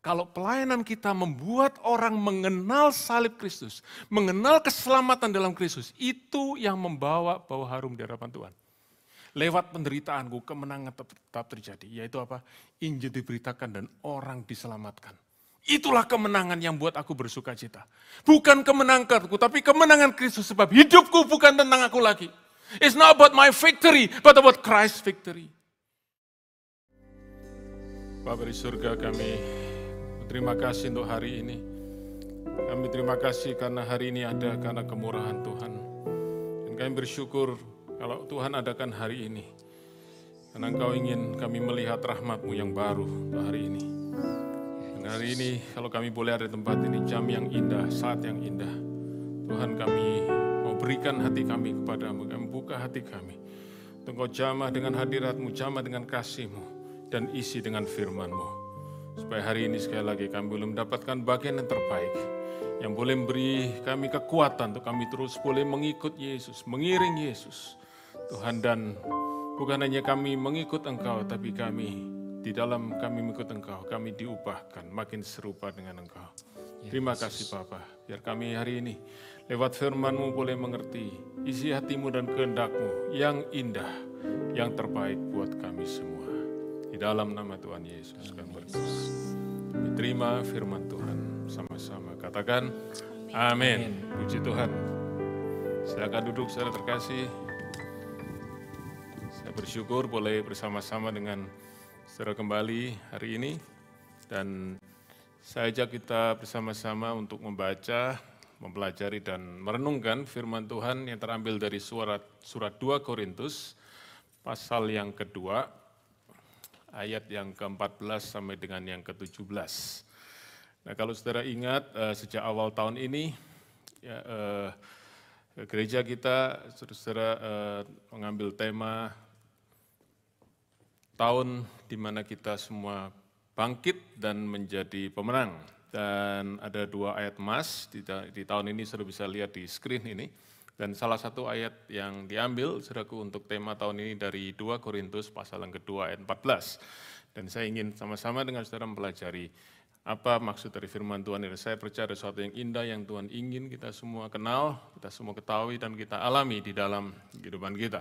Kalau pelayanan kita membuat orang mengenal salib Kristus, mengenal keselamatan dalam Kristus, itu yang membawa bau harum di hadapan Tuhan. Lewat penderitaanku, kemenangan tetap, terjadi. Yaitu apa? Injil diberitakan dan orang diselamatkan. Itulah kemenangan yang buat aku bersuka cita. Bukan kemenanganku, tapi kemenangan Kristus. Sebab hidupku bukan tentang aku lagi. It's not about my victory, but about Christ's victory. Bapak di surga kami terima kasih untuk hari ini. Kami terima kasih karena hari ini ada karena kemurahan Tuhan. Dan kami bersyukur kalau Tuhan adakan hari ini. Karena Engkau ingin kami melihat rahmat-Mu yang baru untuk hari ini. Dan hari ini kalau kami boleh ada tempat ini, jam yang indah, saat yang indah. Tuhan kami mau berikan hati kami kepadamu, kami buka hati kami. Tunggu Engkau jamah dengan hadiratMu, jamah dengan kasihMu, dan isi dengan FirmanMu. mu Supaya hari ini sekali lagi kami belum mendapatkan bagian yang terbaik. Yang boleh memberi kami kekuatan untuk kami terus boleh mengikut Yesus, mengiring Yesus. Tuhan dan bukan hanya kami mengikut Engkau, tapi kami di dalam kami mengikut Engkau, kami diubahkan makin serupa dengan Engkau. Ya, Terima kasih Bapa. Biar kami hari ini lewat firman-Mu boleh mengerti isi hatimu dan kehendak-Mu yang indah, yang terbaik buat kami semua dalam nama Tuhan Yesus kami berdoa. Terima firman Tuhan sama-sama. Katakan amin. Puji Tuhan. Silakan duduk saudara terkasih. Saya bersyukur boleh bersama-sama dengan saudara kembali hari ini. Dan saya ajak kita bersama-sama untuk membaca, mempelajari dan merenungkan firman Tuhan yang terambil dari surat, surat 2 Korintus pasal yang kedua ayat yang ke-14 sampai dengan yang ke-17. Nah kalau saudara ingat eh, sejak awal tahun ini ya, uh, gereja kita saudara uh, eh, mengambil tema tahun di mana kita semua bangkit dan menjadi pemenang. Dan ada dua ayat emas di, di tahun ini, saudara bisa lihat di screen ini. Dan salah satu ayat yang diambil saudaraku untuk tema tahun ini dari 2 Korintus pasal yang kedua ayat 14. Dan saya ingin sama-sama dengan saudara mempelajari apa maksud dari firman Tuhan ini. Saya percaya ada sesuatu yang indah yang Tuhan ingin kita semua kenal, kita semua ketahui dan kita alami di dalam kehidupan kita.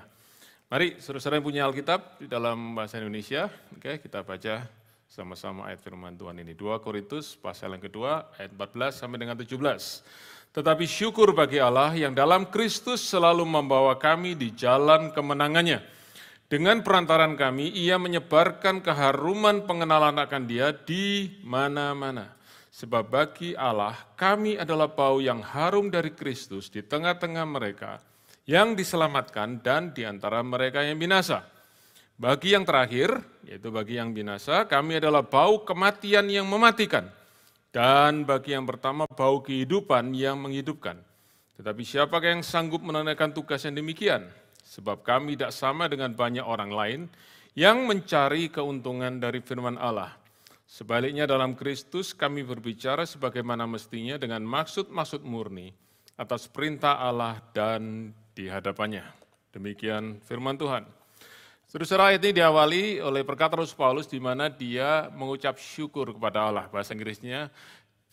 Mari saudara-saudara yang punya Alkitab di dalam bahasa Indonesia, oke kita baca sama-sama ayat firman Tuhan ini. 2 Korintus pasal yang kedua ayat 14 sampai dengan 17. Tetapi syukur bagi Allah yang dalam Kristus selalu membawa kami di jalan kemenangannya. Dengan perantaran kami, ia menyebarkan keharuman pengenalan akan dia di mana-mana. Sebab bagi Allah, kami adalah bau yang harum dari Kristus di tengah-tengah mereka yang diselamatkan dan di antara mereka yang binasa. Bagi yang terakhir, yaitu bagi yang binasa, kami adalah bau kematian yang mematikan. Dan bagi yang pertama, bau kehidupan yang menghidupkan. Tetapi siapakah yang sanggup menunaikan tugas yang demikian? Sebab kami tidak sama dengan banyak orang lain yang mencari keuntungan dari firman Allah. Sebaliknya dalam Kristus kami berbicara sebagaimana mestinya dengan maksud-maksud murni atas perintah Allah dan di hadapannya. Demikian firman Tuhan. Saudara ayat ini diawali oleh perkataan Rasul Paulus di mana dia mengucap syukur kepada Allah. Bahasa Inggrisnya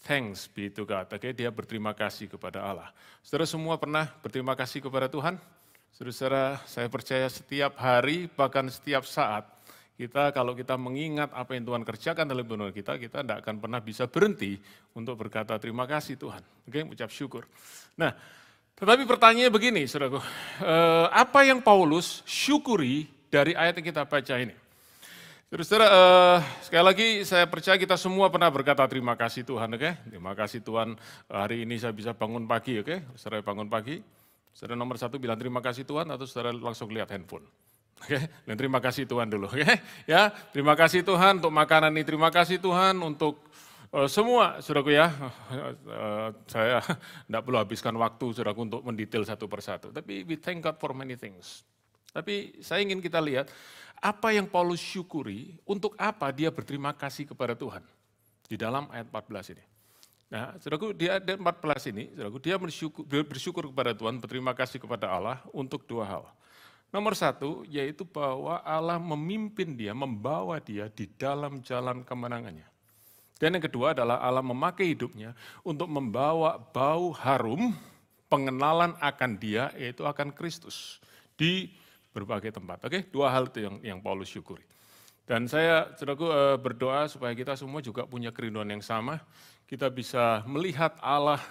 thanks be to God. Oke, dia berterima kasih kepada Allah. Saudara semua pernah berterima kasih kepada Tuhan? Saudara, saya percaya setiap hari bahkan setiap saat kita kalau kita mengingat apa yang Tuhan kerjakan dalam hidup kita, kita tidak akan pernah bisa berhenti untuk berkata terima kasih Tuhan. Oke, ucap syukur. Nah, tetapi pertanyaannya begini, saudaraku, eh, apa yang Paulus syukuri dari ayat yang kita baca ini. Terus terang uh, sekali lagi saya percaya kita semua pernah berkata terima kasih Tuhan, oke? Okay? Terima kasih Tuhan eh, hari ini saya bisa bangun pagi, oke? Okay? Saudara bangun pagi, saudara nomor satu bilang terima kasih Tuhan atau saudara langsung lihat handphone. Oke, okay? terima kasih Tuhan dulu, oke? Okay? Ya, terima kasih Tuhan untuk makanan ini, terima kasih Tuhan untuk uh, semua, saudaraku ya. Uh, saya tidak perlu habiskan waktu, saudaraku, untuk mendetail satu persatu. Tapi we thank God for many things. Tapi saya ingin kita lihat apa yang Paulus syukuri, untuk apa dia berterima kasih kepada Tuhan. Di dalam ayat 14 ini. Nah, saudaraku, di ayat 14 ini, saudaraku, dia bersyukur, bersyukur kepada Tuhan, berterima kasih kepada Allah untuk dua hal. Nomor satu, yaitu bahwa Allah memimpin dia, membawa dia di dalam jalan kemenangannya. Dan yang kedua adalah Allah memakai hidupnya untuk membawa bau harum pengenalan akan dia, yaitu akan Kristus. Di berbagai tempat. Oke, dua hal itu yang yang Paulus syukuri. Dan saya saudaraku eh, berdoa supaya kita semua juga punya kerinduan yang sama. Kita bisa melihat Allah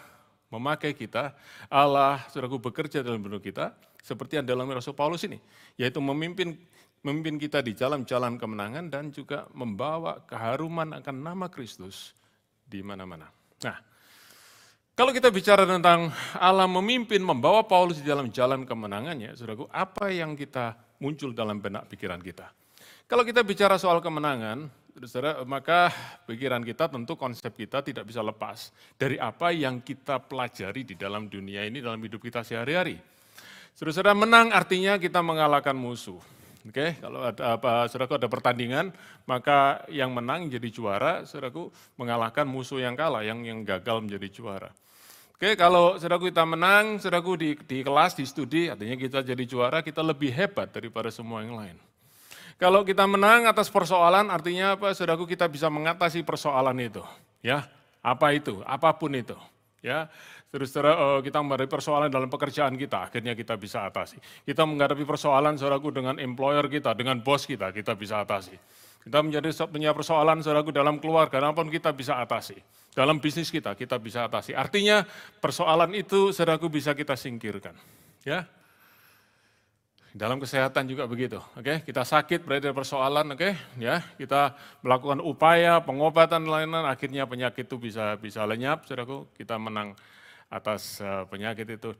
memakai kita, Allah saudaraku bekerja dalam bentuk kita seperti yang dalam Rasul Paulus ini, yaitu memimpin memimpin kita di jalan-jalan kemenangan dan juga membawa keharuman akan nama Kristus di mana-mana. Nah, kalau kita bicara tentang Allah memimpin, membawa Paulus di dalam jalan kemenangannya, saudaraku, apa yang kita muncul dalam benak pikiran kita? Kalau kita bicara soal kemenangan, saudara, maka pikiran kita tentu konsep kita tidak bisa lepas dari apa yang kita pelajari di dalam dunia ini, dalam hidup kita sehari-hari. Saudara-saudara, menang artinya kita mengalahkan musuh. Oke, kalau ada apa saudaraku ada pertandingan, maka yang menang jadi juara, saudaraku mengalahkan musuh yang kalah, yang yang gagal menjadi juara. Oke, kalau saudaraku kita menang, saudaraku di, di kelas, di studi, artinya kita jadi juara, kita lebih hebat daripada semua yang lain. Kalau kita menang atas persoalan, artinya apa? Saudaraku kita bisa mengatasi persoalan itu. Ya, apa itu? Apapun itu. Ya, terus eh, kita menghadapi persoalan dalam pekerjaan kita, akhirnya kita bisa atasi. Kita menghadapi persoalan saudaraku dengan employer kita, dengan bos kita, kita bisa atasi kita menjadi punya persoalan saudaraku dalam keluarga, namun kita bisa atasi. Dalam bisnis kita, kita bisa atasi. Artinya persoalan itu saudaraku bisa kita singkirkan. Ya, dalam kesehatan juga begitu, oke? Okay? Kita sakit berarti persoalan, oke? Okay? Ya, kita melakukan upaya pengobatan lain-lain, akhirnya penyakit itu bisa bisa lenyap, saudaraku. Kita menang atas eh, penyakit itu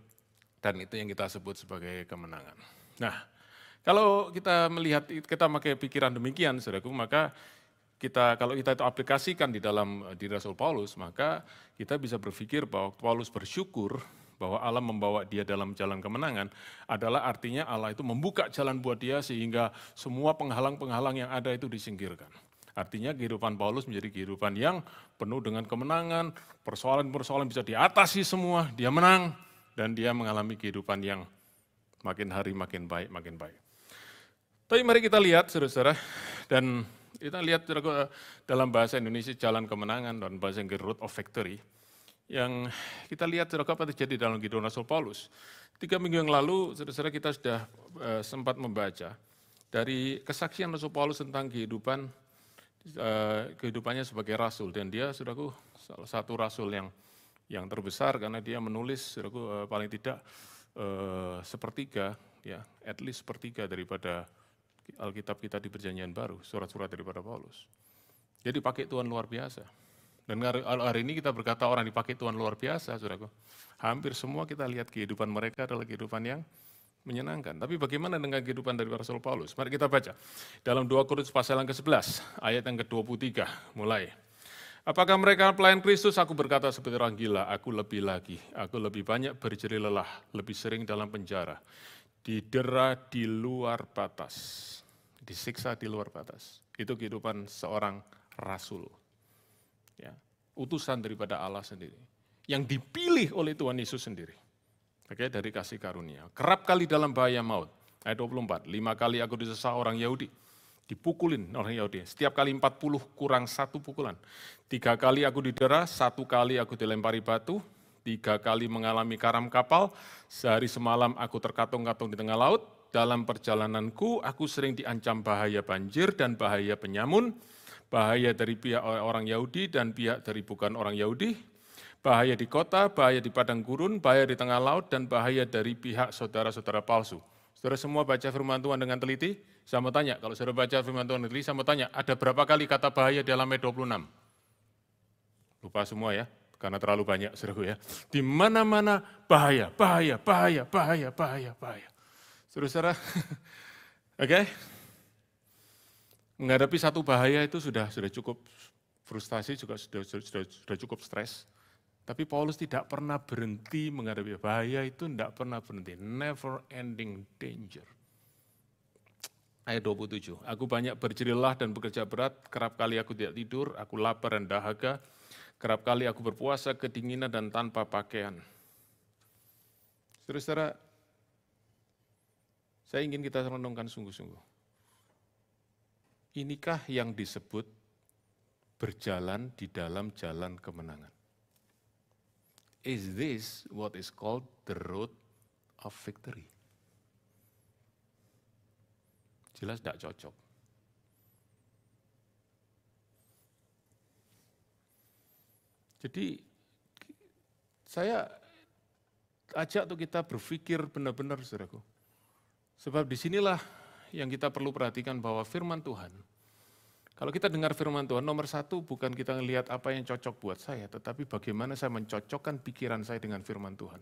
dan itu yang kita sebut sebagai kemenangan. Nah, kalau kita melihat, kita pakai pikiran demikian, saudaraku, maka kita kalau kita itu aplikasikan di dalam eh, diri Rasul Paulus, maka kita bisa berpikir bahwa Paulus bersyukur bahwa Allah membawa dia dalam jalan kemenangan adalah artinya Allah itu membuka jalan buat dia sehingga semua penghalang-penghalang yang ada itu disingkirkan. Artinya kehidupan Paulus menjadi kehidupan yang penuh dengan kemenangan, persoalan-persoalan bisa diatasi semua, dia menang dan dia mengalami kehidupan yang makin hari makin baik, makin baik. Tapi mari kita lihat, saudara-saudara, dan kita lihat dalam bahasa Indonesia jalan kemenangan dan bahasa Inggris road of victory yang kita lihat saudara apa terjadi dalam kehidupan Rasul Paulus. Tiga minggu yang lalu saudara-saudara kita sudah eh, sempat membaca dari kesaksian Rasul Paulus tentang kehidupan eh, kehidupannya sebagai rasul dan dia saudaraku salah satu rasul yang yang terbesar karena dia menulis saudaraku eh, paling tidak sepertiga ya at least sepertiga daripada Alkitab kita di perjanjian baru, surat-surat daripada Paulus. Jadi pakai Tuhan luar biasa. Dan hari ini kita berkata orang dipakai Tuhan luar biasa, saudaraku. Hampir semua kita lihat kehidupan mereka adalah kehidupan yang menyenangkan. Tapi bagaimana dengan kehidupan dari Rasul Paulus? Mari kita baca. Dalam 2 Korintus pasal yang ke-11, ayat yang ke-23, mulai. Apakah mereka pelayan Kristus? Aku berkata seperti orang gila, aku lebih lagi, aku lebih banyak berjeri lelah, lebih sering dalam penjara didera di luar batas, disiksa di luar batas. Itu kehidupan seorang rasul. Ya, utusan daripada Allah sendiri yang dipilih oleh Tuhan Yesus sendiri. Oke, dari kasih karunia. Kerap kali dalam bahaya maut. Ayat 24, lima kali aku disesah orang Yahudi. Dipukulin orang Yahudi. Setiap kali 40 kurang satu pukulan. Tiga kali aku didera, satu kali aku dilempari batu, tiga kali mengalami karam kapal, sehari semalam aku terkatung-katung di tengah laut, dalam perjalananku aku sering diancam bahaya banjir dan bahaya penyamun, bahaya dari pihak orang Yahudi dan pihak dari bukan orang Yahudi, bahaya di kota, bahaya di padang gurun, bahaya di tengah laut, dan bahaya dari pihak saudara-saudara palsu. Saudara semua baca firman Tuhan dengan teliti, saya mau tanya, kalau saudara baca firman Tuhan dengan teliti, saya mau tanya, ada berapa kali kata bahaya di dalam ayat 26? Lupa semua ya, karena terlalu banyak seru ya. Di mana-mana bahaya, bahaya, bahaya, bahaya, bahaya, bahaya. Seru seru oke? Okay? Menghadapi satu bahaya itu sudah sudah cukup frustasi, juga sudah sudah, sudah cukup stres. Tapi Paulus tidak pernah berhenti menghadapi bahaya itu, tidak pernah berhenti. Never ending danger. Ayat 27, aku banyak berjerilah dan bekerja berat, kerap kali aku tidak tidur, aku lapar dan dahaga, Kerap kali aku berpuasa kedinginan dan tanpa pakaian. Saudara-saudara, saya ingin kita renungkan sungguh-sungguh. Inikah yang disebut berjalan di dalam jalan kemenangan? Is this what is called the road of victory? Jelas tidak cocok Jadi saya ajak untuk kita berpikir benar-benar saudaraku. Sebab disinilah yang kita perlu perhatikan bahwa firman Tuhan, kalau kita dengar firman Tuhan, nomor satu bukan kita melihat apa yang cocok buat saya, tetapi bagaimana saya mencocokkan pikiran saya dengan firman Tuhan.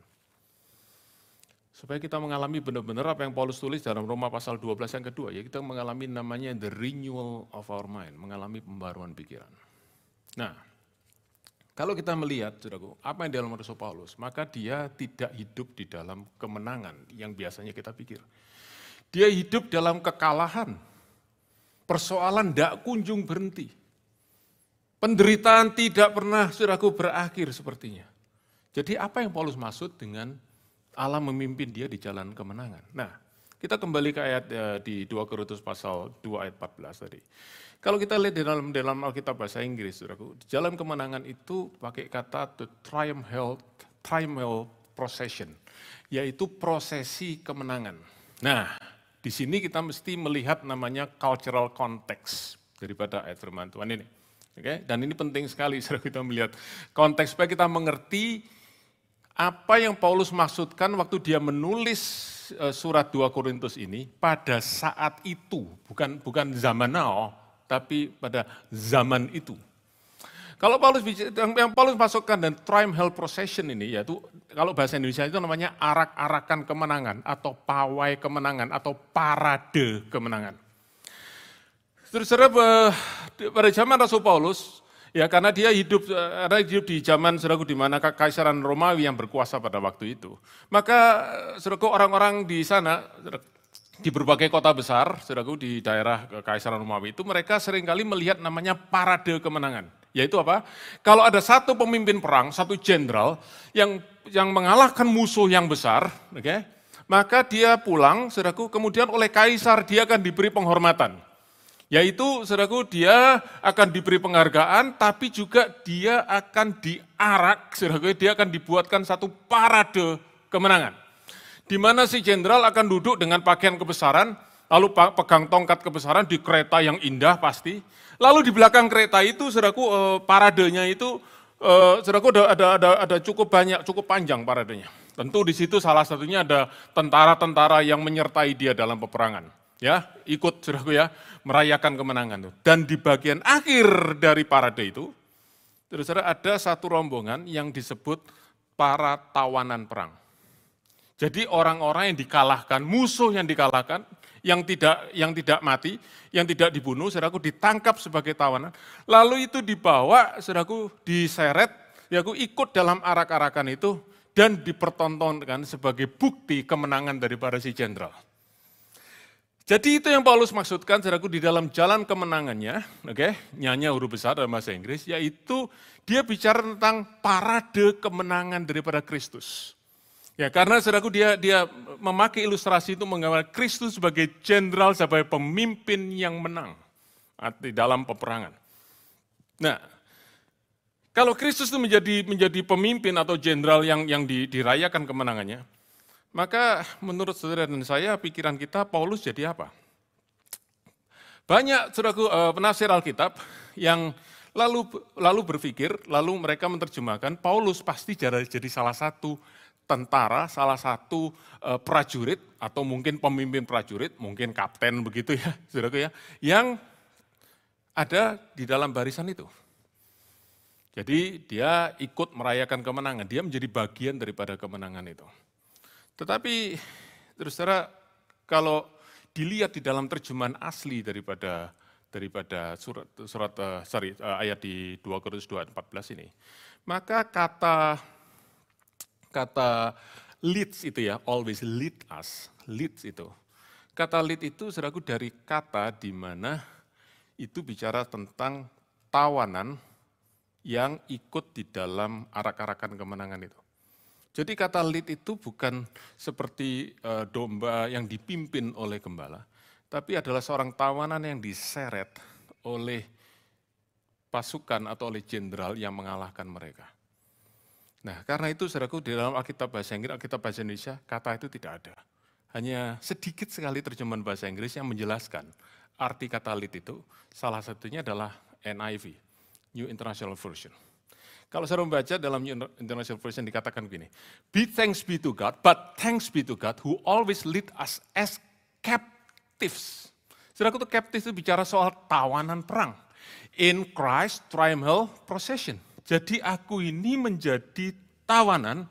Supaya kita mengalami benar-benar apa yang Paulus tulis dalam Roma pasal 12 yang kedua, ya kita mengalami namanya the renewal of our mind, mengalami pembaruan pikiran. Nah, kalau kita melihat, saudaraku, apa yang dalam Rasul Paulus, maka dia tidak hidup di dalam kemenangan yang biasanya kita pikir. Dia hidup dalam kekalahan. Persoalan tidak kunjung berhenti. Penderitaan tidak pernah, saudaraku, berakhir sepertinya. Jadi apa yang Paulus maksud dengan Allah memimpin dia di jalan kemenangan? Nah, kita kembali ke ayat ya, di 2 Korintus pasal 2 ayat 14 tadi. Kalau kita lihat di dalam dalam Alkitab bahasa Inggris, Saudaraku, jalan kemenangan itu pakai kata the triumph triumphal triumphal procession, yaitu prosesi kemenangan. Nah, di sini kita mesti melihat namanya cultural context daripada ayat firman Tuhan ini. Oke, dan ini penting sekali saudara kita melihat konteks supaya kita mengerti apa yang Paulus maksudkan waktu dia menulis Eh, surat 2 Korintus ini pada saat itu, bukan bukan zaman now, tapi pada zaman itu. Kalau Paulus yang Paulus masukkan dan triumphal procession ini yaitu kalau bahasa Indonesia itu namanya arak-arakan kemenangan atau pawai kemenangan atau parade kemenangan. Terus eh, pada zaman Rasul Paulus Ya karena dia hidup dia eh, hidup di zaman saudaraku di mana kekaisaran Romawi yang berkuasa pada waktu itu. Maka eh, saudaraku orang-orang di sana di berbagai kota besar, saudaraku di daerah kekaisaran Romawi itu mereka seringkali melihat namanya parade kemenangan. Yaitu apa? Kalau ada satu pemimpin perang, satu jenderal yang yang mengalahkan musuh yang besar, oke? Okay, maka dia pulang, saudaraku, kemudian oleh kaisar dia akan diberi penghormatan. Yaitu, saudaraku, dia akan diberi penghargaan, tapi juga dia akan diarak, saudaraku, dia akan dibuatkan satu parade kemenangan. Di mana si jenderal akan duduk dengan pakaian kebesaran, lalu pegang tongkat kebesaran di kereta yang indah pasti. Lalu di belakang kereta itu, saudaraku, eh, paradenya itu, eh, saudaraku ada, ada, ada, ada cukup banyak, cukup panjang paradenya. Tentu di situ salah satunya ada tentara-tentara yang menyertai dia dalam peperangan ya ikut saudaraku ya merayakan kemenangan itu. Dan di bagian akhir dari parade itu, saudara ada satu rombongan yang disebut para tawanan perang. Jadi orang-orang yang dikalahkan, musuh yang dikalahkan, yang tidak yang tidak mati, yang tidak dibunuh, saudaraku ditangkap sebagai tawanan. Lalu itu dibawa, saudaraku diseret, ya aku ikut dalam arak-arakan itu dan dipertontonkan sebagai bukti kemenangan daripada si jenderal. Jadi itu yang Paulus maksudkan, saudaraku, di dalam jalan kemenangannya, oke, okay, nyanyi huruf besar dalam bahasa Inggris, yaitu dia bicara tentang parade kemenangan daripada Kristus. Ya, karena saudaraku dia dia memakai ilustrasi itu menggambarkan Kristus sebagai jenderal sebagai pemimpin yang menang ah, di dalam peperangan. Nah, kalau Kristus itu menjadi menjadi pemimpin atau jenderal yang yang dirayakan kemenangannya, maka menurut saudara dan saya pikiran kita Paulus jadi apa? Banyak saudaraku eh, penafsir Alkitab yang lalu lalu berpikir, lalu mereka menerjemahkan Paulus pasti jadi salah satu tentara, salah satu eh, prajurit atau mungkin pemimpin prajurit, mungkin kapten begitu ya, saudaraku ya, yang ada di dalam barisan itu. Jadi dia ikut merayakan kemenangan, dia menjadi bagian daripada kemenangan itu. Tetapi terus terang kalau dilihat di dalam terjemahan asli daripada daripada surat surat eh, sorry eh, ayat di 2 Korintus dua empat belas ini. Maka kata kata leads itu ya, always lead us, leads itu. Kata lead itu seragu dari kata di mana itu bicara tentang tawanan yang ikut di dalam arak-arakan kemenangan itu. Jadi kata lead itu bukan seperti eh, domba yang dipimpin oleh gembala, tapi adalah seorang tawanan yang diseret oleh pasukan atau oleh jenderal yang mengalahkan mereka. Nah, karena itu saudaraku di dalam Alkitab bahasa Inggris, Alkitab bahasa Indonesia, kata itu tidak ada. Hanya sedikit sekali terjemahan bahasa Inggris yang menjelaskan arti kata lead itu. Salah satunya adalah NIV, New International Version. Kalau saya membaca dalam International Version dikatakan begini, Be thanks be to God, but thanks be to God who always lead us as captives. Saudaraku itu captives itu bicara soal tawanan perang. In Christ triumphal procession. Jadi aku ini menjadi tawanan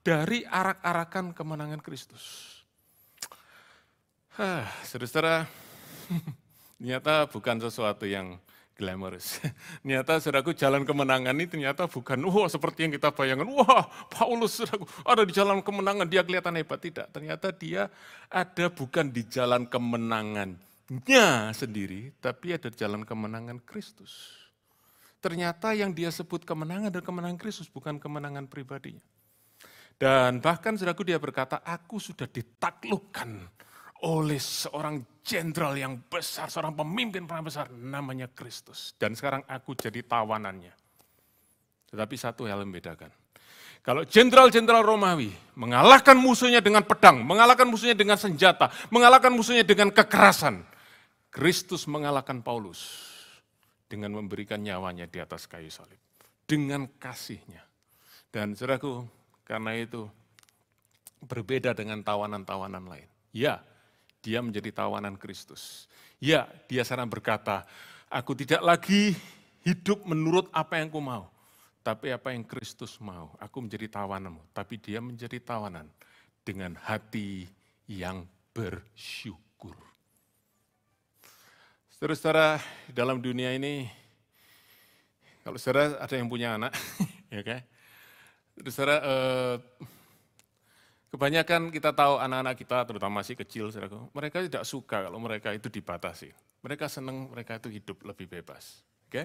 dari arak-arakan kemenangan Kristus. Saudara-saudara, ternyata bukan sesuatu yang glamorous. Ternyata saudaraku jalan kemenangan ini ternyata bukan wah oh, seperti yang kita bayangkan. Wah, Paulus saudaraku ada di jalan kemenangan, dia kelihatan hebat. Tidak, ternyata dia ada bukan di jalan kemenangannya sendiri, tapi ada di jalan kemenangan Kristus. Ternyata yang dia sebut kemenangan dan kemenangan Kristus bukan kemenangan pribadinya. Dan bahkan saudaraku dia berkata, aku sudah ditaklukkan oleh seorang jenderal yang besar, seorang pemimpin perang besar, namanya Kristus. Dan sekarang aku jadi tawanannya. Tetapi satu hal yang membedakan. Kalau jenderal-jenderal Romawi mengalahkan musuhnya dengan pedang, mengalahkan musuhnya dengan senjata, mengalahkan musuhnya dengan kekerasan, Kristus mengalahkan Paulus dengan memberikan nyawanya di atas kayu salib, dengan kasihnya. Dan saudaraku, karena itu berbeda dengan tawanan-tawanan lain. Ya, dia menjadi tawanan Kristus. Ya, dia sekarang berkata, aku tidak lagi hidup menurut apa yang ku mau, tapi apa yang Kristus mau. Aku menjadi tawananmu, tapi dia menjadi tawanan dengan hati yang bersyukur. Saudara-saudara, dalam dunia ini, kalau saudara ada yang punya anak, ya kan? Saudara, eh, Kebanyakan kita tahu anak-anak kita, terutama si kecil, saudaraku, mereka tidak suka kalau mereka itu dibatasi. Mereka senang mereka itu hidup lebih bebas. Oke? Okay?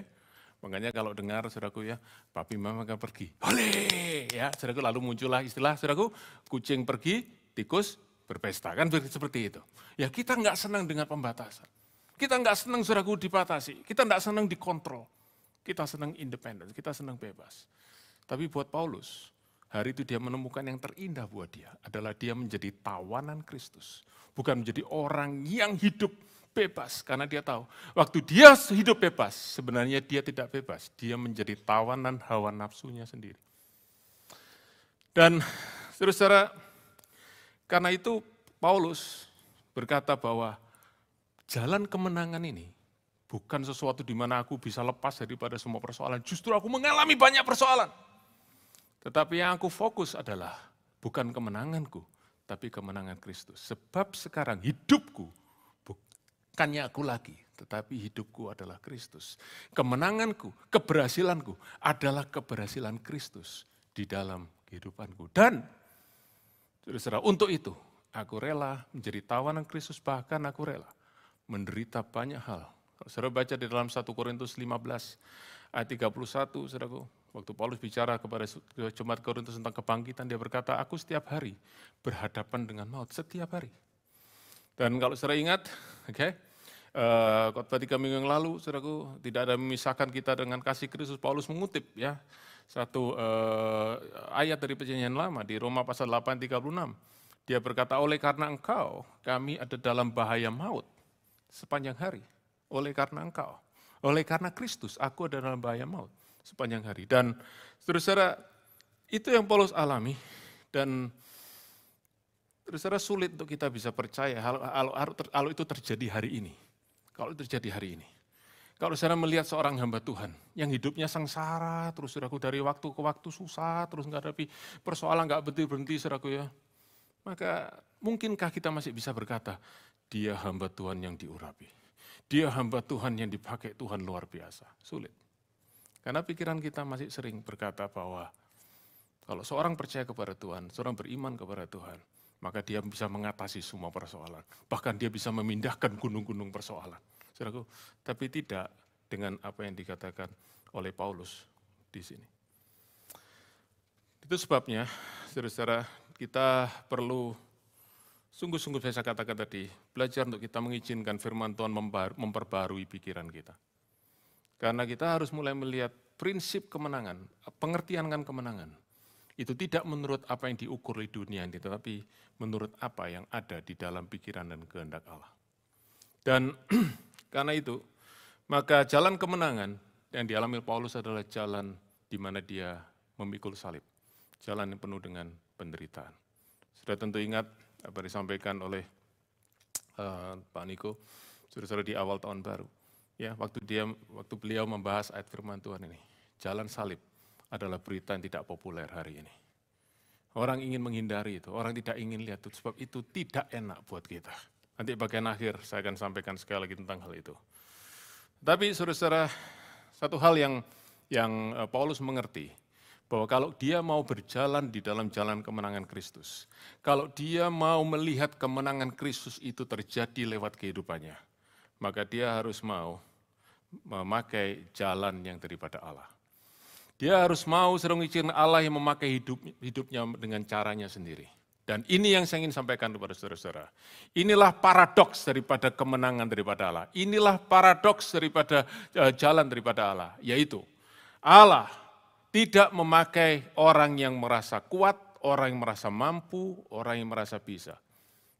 Makanya kalau dengar saudaraku ya, papi mama akan pergi. boleh Ya, saudaraku lalu muncullah istilah saudaraku, kucing pergi, tikus berpesta. Kan seperti itu. Ya kita nggak senang dengan pembatasan. Kita nggak senang saudaraku dibatasi. Kita nggak senang dikontrol. Kita senang independen, kita senang bebas. Tapi buat Paulus, Hari itu dia menemukan yang terindah buat dia adalah dia menjadi tawanan Kristus. Bukan menjadi orang yang hidup bebas karena dia tahu waktu dia hidup bebas sebenarnya dia tidak bebas. Dia menjadi tawanan hawa nafsunya sendiri. Dan terus secara karena itu Paulus berkata bahwa jalan kemenangan ini bukan sesuatu di mana aku bisa lepas daripada semua persoalan. Justru aku mengalami banyak persoalan. Tetapi yang aku fokus adalah bukan kemenanganku, tapi kemenangan Kristus. Sebab sekarang hidupku bukannya aku lagi, tetapi hidupku adalah Kristus. Kemenanganku, keberhasilanku adalah keberhasilan Kristus di dalam kehidupanku. Dan saudara, untuk itu aku rela menjadi tawanan Kristus, bahkan aku rela menderita banyak hal. Kalau saudara baca di dalam 1 Korintus 15 ayat 31, saudaraku, Waktu Paulus bicara kepada jemaat Korintus tentang kebangkitan, dia berkata, aku setiap hari berhadapan dengan maut, setiap hari. Dan kalau saya ingat, oke, eh, okay, uh, tadi minggu yang lalu, saudaraku, tidak ada memisahkan kita dengan kasih Kristus. Paulus mengutip ya satu uh, ayat dari Perjanjian Lama di Roma pasal 8:36. Dia berkata, oleh karena engkau, kami ada dalam bahaya maut sepanjang hari. Oleh karena engkau. Oleh karena Kristus, aku ada dalam bahaya maut sepanjang hari. Dan saudara-saudara, itu yang Paulus alami dan saudara sulit untuk kita bisa percaya kalau itu terjadi hari ini. Kalau itu terjadi hari ini. Kalau saudara melihat seorang hamba Tuhan yang hidupnya sengsara, terus saudaraku dari waktu ke waktu susah, terus menghadapi persoalan nggak berhenti-berhenti saudaraku ya. Maka mungkinkah kita masih bisa berkata, dia hamba Tuhan yang diurapi. Dia hamba Tuhan yang dipakai Tuhan luar biasa. Sulit. Karena pikiran kita masih sering berkata bahwa kalau seorang percaya kepada Tuhan, seorang beriman kepada Tuhan, maka dia bisa mengatasi semua persoalan. Bahkan dia bisa memindahkan gunung-gunung persoalan. Saudaraku, tapi tidak dengan apa yang dikatakan oleh Paulus di sini. Itu sebabnya, saudara-saudara, kita perlu sungguh-sungguh saya katakan tadi, belajar untuk kita mengizinkan firman Tuhan memperbarui pikiran kita. Karena kita harus mulai melihat prinsip kemenangan, pengertian kan kemenangan. Itu tidak menurut apa yang diukur di dunia ini, tetapi menurut apa yang ada di dalam pikiran dan kehendak Allah. Dan karena itu, maka jalan kemenangan yang dialami Paulus adalah jalan di mana dia memikul salib, jalan yang penuh dengan penderitaan. Sudah tentu ingat apa disampaikan oleh uh, Pak Niko, sudah-sudah di awal tahun baru ya waktu dia waktu beliau membahas ayat firman Tuhan ini. Jalan salib adalah berita yang tidak populer hari ini. Orang ingin menghindari itu, orang tidak ingin lihat itu, sebab itu tidak enak buat kita. Nanti bagian akhir saya akan sampaikan sekali lagi tentang hal itu. Tapi saudara-saudara, satu hal yang yang eh, Paulus mengerti, bahwa kalau dia mau berjalan di dalam jalan kemenangan Kristus, kalau dia mau melihat kemenangan Kristus itu terjadi lewat kehidupannya, maka dia harus mau memakai jalan yang daripada Allah. Dia harus mau serung izin Allah yang memakai hidup, hidupnya dengan caranya sendiri. Dan ini yang saya ingin sampaikan kepada saudara-saudara. Inilah paradoks daripada kemenangan daripada Allah. Inilah paradoks daripada eh, jalan daripada Allah. Yaitu Allah tidak memakai orang yang merasa kuat, orang yang merasa mampu, orang yang merasa bisa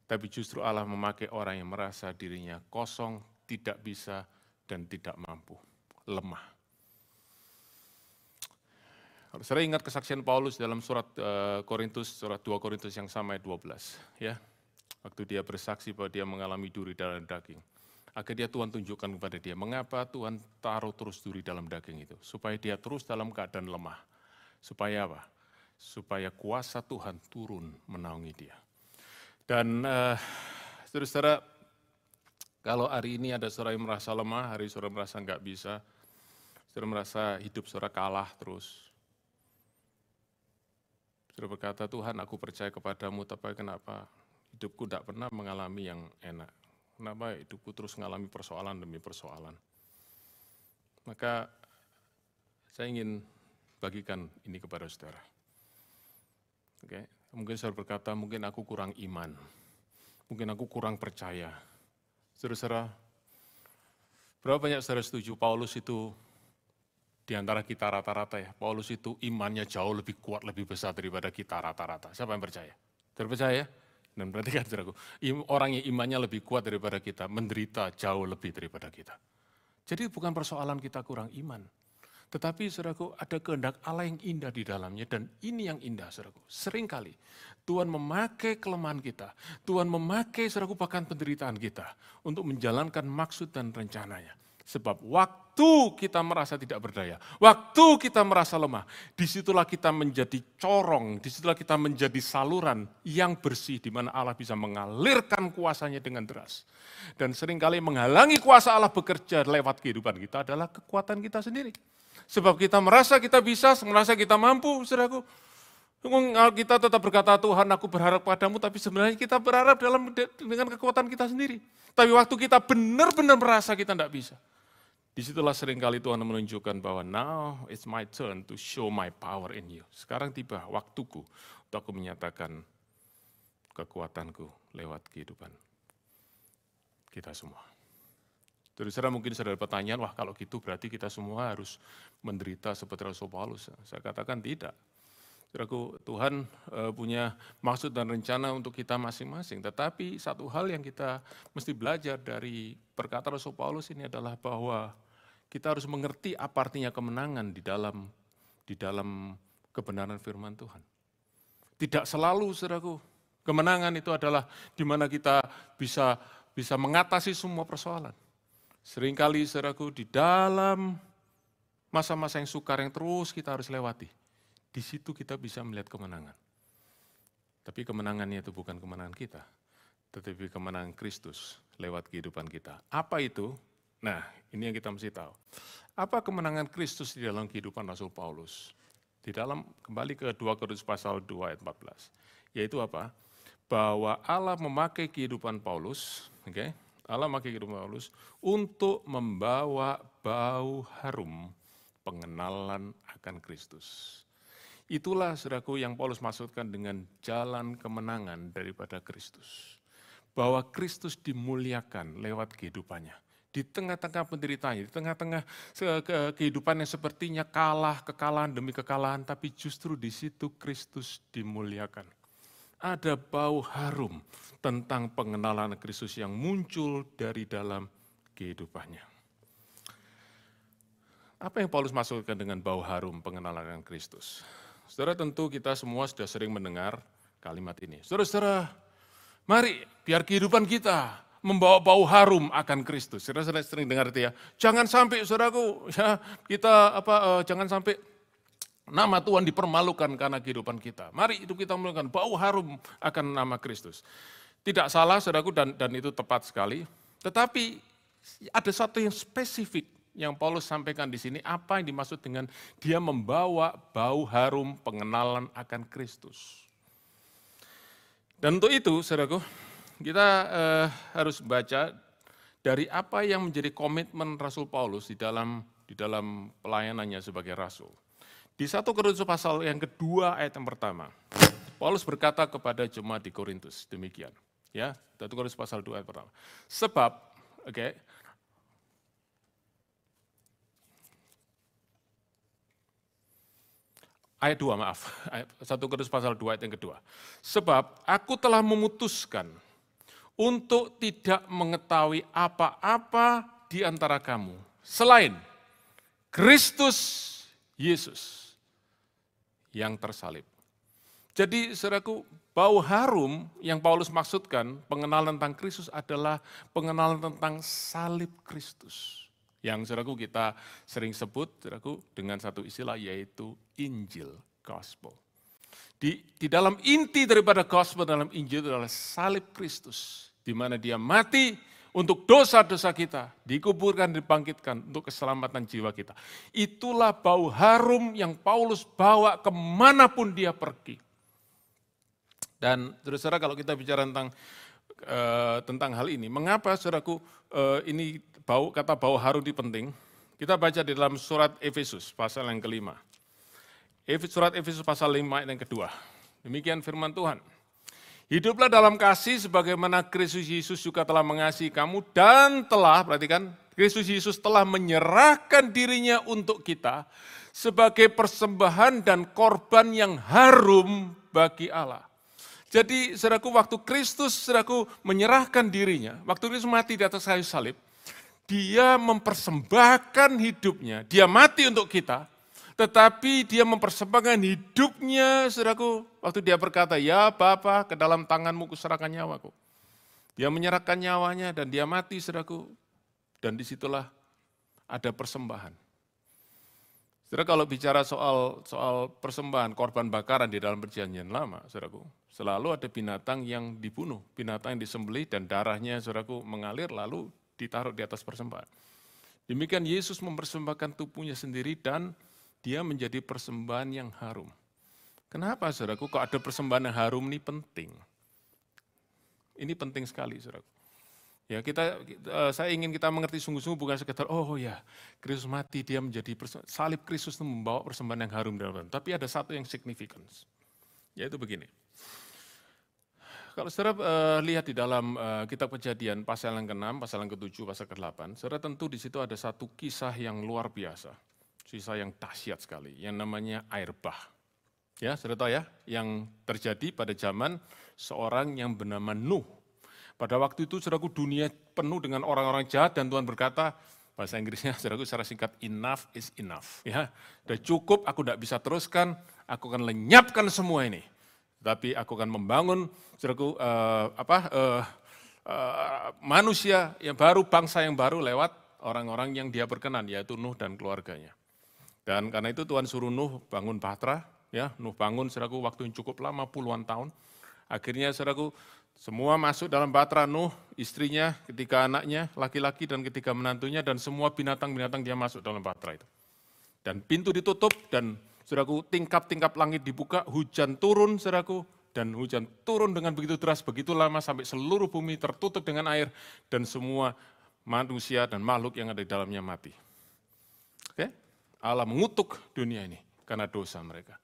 tapi justru Allah memakai orang yang merasa dirinya kosong, tidak bisa, dan tidak mampu, lemah. Saya ingat kesaksian Paulus dalam surat eh, Korintus, surat 2 Korintus yang sama ayat 12, ya. Waktu dia bersaksi bahwa dia mengalami duri dalam daging. Agar dia Tuhan tunjukkan kepada dia, mengapa Tuhan taruh terus duri dalam daging itu? Supaya dia terus dalam keadaan lemah. Supaya apa? Supaya kuasa Tuhan turun menaungi dia. Dan uh, saudara-saudara, kalau hari ini ada saudara yang merasa lemah, hari saudara merasa nggak bisa, saudara merasa hidup saudara kalah terus. Saudara berkata, Tuhan aku percaya kepadamu, tapi kenapa hidupku tidak pernah mengalami yang enak? Kenapa hidupku terus mengalami persoalan demi persoalan? Maka saya ingin bagikan ini kepada saudara. Oke, okay? Mungkin saudara berkata, mungkin aku kurang iman. Mungkin aku kurang percaya. Saudara-saudara, berapa banyak saudara setuju Paulus itu di antara kita rata-rata ya, Paulus itu imannya jauh lebih kuat, lebih besar daripada kita rata-rata. Siapa yang percaya? Terpercaya? Dan perhatikan saudaraku, orang yang imannya lebih kuat daripada kita, menderita jauh lebih daripada kita. Jadi bukan persoalan kita kurang iman, tetapi saudaraku ada kehendak Allah yang indah di dalamnya dan ini yang indah saudaraku. Seringkali Tuhan memakai kelemahan kita, Tuhan memakai saudaraku bahkan penderitaan kita untuk menjalankan maksud dan rencananya. Sebab waktu kita merasa tidak berdaya, waktu kita merasa lemah, disitulah kita menjadi corong, disitulah kita menjadi saluran yang bersih di mana Allah bisa mengalirkan kuasanya dengan deras. Dan seringkali menghalangi kuasa Allah bekerja lewat kehidupan kita adalah kekuatan kita sendiri Sebab kita merasa kita bisa, merasa kita mampu, saudaraku. Ah, kita tetap berkata, Tuhan aku berharap padamu, tapi sebenarnya kita berharap dalam dengan kekuatan kita sendiri. Tapi waktu kita benar-benar merasa kita tidak bisa. Disitulah seringkali Tuhan menunjukkan bahwa now it's my turn to show my power in you. Sekarang tiba waktuku untuk aku menyatakan kekuatanku lewat kehidupan kita semua. Dari saudara mungkin saudara pertanyaan, wah kalau gitu berarti kita semua harus menderita seperti Rasul Paulus. Saya katakan tidak. Saudaraku, Tuhan eh, punya maksud dan rencana untuk kita masing-masing. Tetapi satu hal yang kita mesti belajar dari perkataan Rasul Paulus ini adalah bahwa kita harus mengerti apa artinya kemenangan di dalam di dalam kebenaran firman Tuhan. Tidak selalu, saudaraku, kemenangan itu adalah di mana kita bisa bisa mengatasi semua persoalan. Seringkali saudaraku di dalam masa-masa yang sukar yang terus kita harus lewati, di situ kita bisa melihat kemenangan. Tapi kemenangannya itu bukan kemenangan kita, tetapi kemenangan Kristus lewat kehidupan kita. Apa itu? Nah, ini yang kita mesti tahu. Apa kemenangan Kristus di dalam kehidupan Rasul Paulus? Di dalam kembali ke 2 Korintus pasal 2 ayat 14. Yaitu apa? Bahwa Allah memakai kehidupan Paulus, oke? Okay? Allah pakai kitab Paulus untuk membawa bau harum pengenalan akan Kristus. Itulah saudaraku yang Paulus maksudkan dengan jalan kemenangan daripada Kristus. Bahwa Kristus dimuliakan lewat kehidupannya. Di tengah-tengah penderitaan, di tengah-tengah kehidupan yang sepertinya kalah, kekalahan demi kekalahan, tapi justru di situ Kristus dimuliakan ada bau harum tentang pengenalan Kristus yang muncul dari dalam kehidupannya. Apa yang Paulus maksudkan dengan bau harum pengenalan Kristus? Saudara tentu kita semua sudah sering mendengar kalimat ini. Saudara-saudara, mari biar kehidupan kita membawa bau harum akan Kristus. Saudara-saudara sering dengar itu ya. Jangan sampai saudaraku ya kita apa uh, jangan sampai Nama Tuhan dipermalukan karena kehidupan kita. Mari hidup kita melakukan bau harum akan nama Kristus. Tidak salah saudaraku dan, dan itu tepat sekali. Tetapi ada satu yang spesifik yang Paulus sampaikan di sini, apa yang dimaksud dengan dia membawa bau harum pengenalan akan Kristus. Dan untuk itu, saudaraku, kita eh, harus baca dari apa yang menjadi komitmen Rasul Paulus di dalam di dalam pelayanannya sebagai rasul. Di satu Korintus pasal yang kedua ayat yang pertama, Paulus berkata kepada jemaat di Korintus demikian. Ya, 1 Korintus pasal dua ayat pertama. Sebab, oke, okay, ayat dua maaf, ayat 1 Korintus pasal dua ayat yang kedua. Sebab aku telah memutuskan untuk tidak mengetahui apa-apa di antara kamu selain Kristus Yesus yang tersalib. Jadi saudaraku, bau harum yang Paulus maksudkan, pengenalan tentang Kristus adalah pengenalan tentang salib Kristus. Yang saudaraku kita sering sebut saudaraku dengan satu istilah yaitu Injil, Gospel. Di, di dalam inti daripada Gospel dalam Injil adalah salib Kristus, di mana dia mati, untuk dosa-dosa kita, dikuburkan, dibangkitkan untuk keselamatan jiwa kita. Itulah bau harum yang Paulus bawa kemanapun dia pergi. Dan saudara kalau kita bicara tentang e, tentang hal ini, mengapa saudaraku e, ini bau kata bau harum dipenting? penting? Kita baca di dalam surat Efesus pasal yang kelima. Surat Efesus pasal lima yang kedua. Demikian firman Tuhan. Hiduplah dalam kasih sebagaimana Kristus Yesus juga telah mengasihi kamu dan telah, perhatikan, Kristus Yesus telah menyerahkan dirinya untuk kita sebagai persembahan dan korban yang harum bagi Allah. Jadi saudaraku waktu Kristus saudaraku menyerahkan dirinya, waktu Kristus mati di atas kayu salib, dia mempersembahkan hidupnya, dia mati untuk kita, tetapi dia mempersembahkan hidupnya, saudaraku. Waktu dia berkata, ya Bapa, ke dalam tanganmu kuserahkan nyawaku. Dia menyerahkan nyawanya dan dia mati, saudaraku. Dan disitulah ada persembahan. Saudara kalau bicara soal soal persembahan korban bakaran di dalam perjanjian lama, saudaraku, selalu ada binatang yang dibunuh, binatang yang disembelih dan darahnya, saudaraku, mengalir lalu ditaruh di atas persembahan. Demikian Yesus mempersembahkan tubuhnya sendiri dan dia menjadi persembahan yang harum. Kenapa saudaraku kok ada persembahan yang harum ini penting? Ini penting sekali saudaraku. Ya kita, eh, saya ingin kita mengerti sungguh-sungguh bukan sekedar oh ya Kristus mati dia menjadi salib Kristus itu membawa persembahan yang harum dalam tapi ada satu yang signifikan yaitu begini. Kalau saudara uh, lihat di dalam uh, kitab kejadian pasal yang ke-6, pasal yang ke-7, pasal ke-8, saudara tentu di situ ada satu kisah yang luar biasa sisa yang dahsyat sekali, yang namanya air bah. Ya, saya tahu ya, yang terjadi pada zaman seorang yang bernama Nuh. Pada waktu itu, saudaraku, dunia penuh dengan orang-orang jahat dan Tuhan berkata, bahasa Inggrisnya, saudaraku, secara singkat, enough is enough. Ya, sudah cukup, aku tidak bisa teruskan, aku akan lenyapkan semua ini. Tapi aku akan membangun, saudaraku, uh, apa, uh, uh, manusia yang baru, bangsa yang baru lewat orang-orang yang dia berkenan, yaitu Nuh dan keluarganya. Dan karena itu Tuhan suruh Nuh bangun bahtera, ya Nuh bangun seraku waktu yang cukup lama puluhan tahun. Akhirnya seraku semua masuk dalam bahtera Nuh, istrinya, ketika anaknya, laki-laki dan ketika menantunya dan semua binatang-binatang dia masuk dalam bahtera itu. Dan pintu ditutup dan seraku tingkap-tingkap langit dibuka, hujan turun seraku dan hujan turun dengan begitu deras begitu lama sampai seluruh bumi tertutup dengan air dan semua manusia dan makhluk yang ada di dalamnya mati. Allah mengutuk dunia ini karena dosa mereka.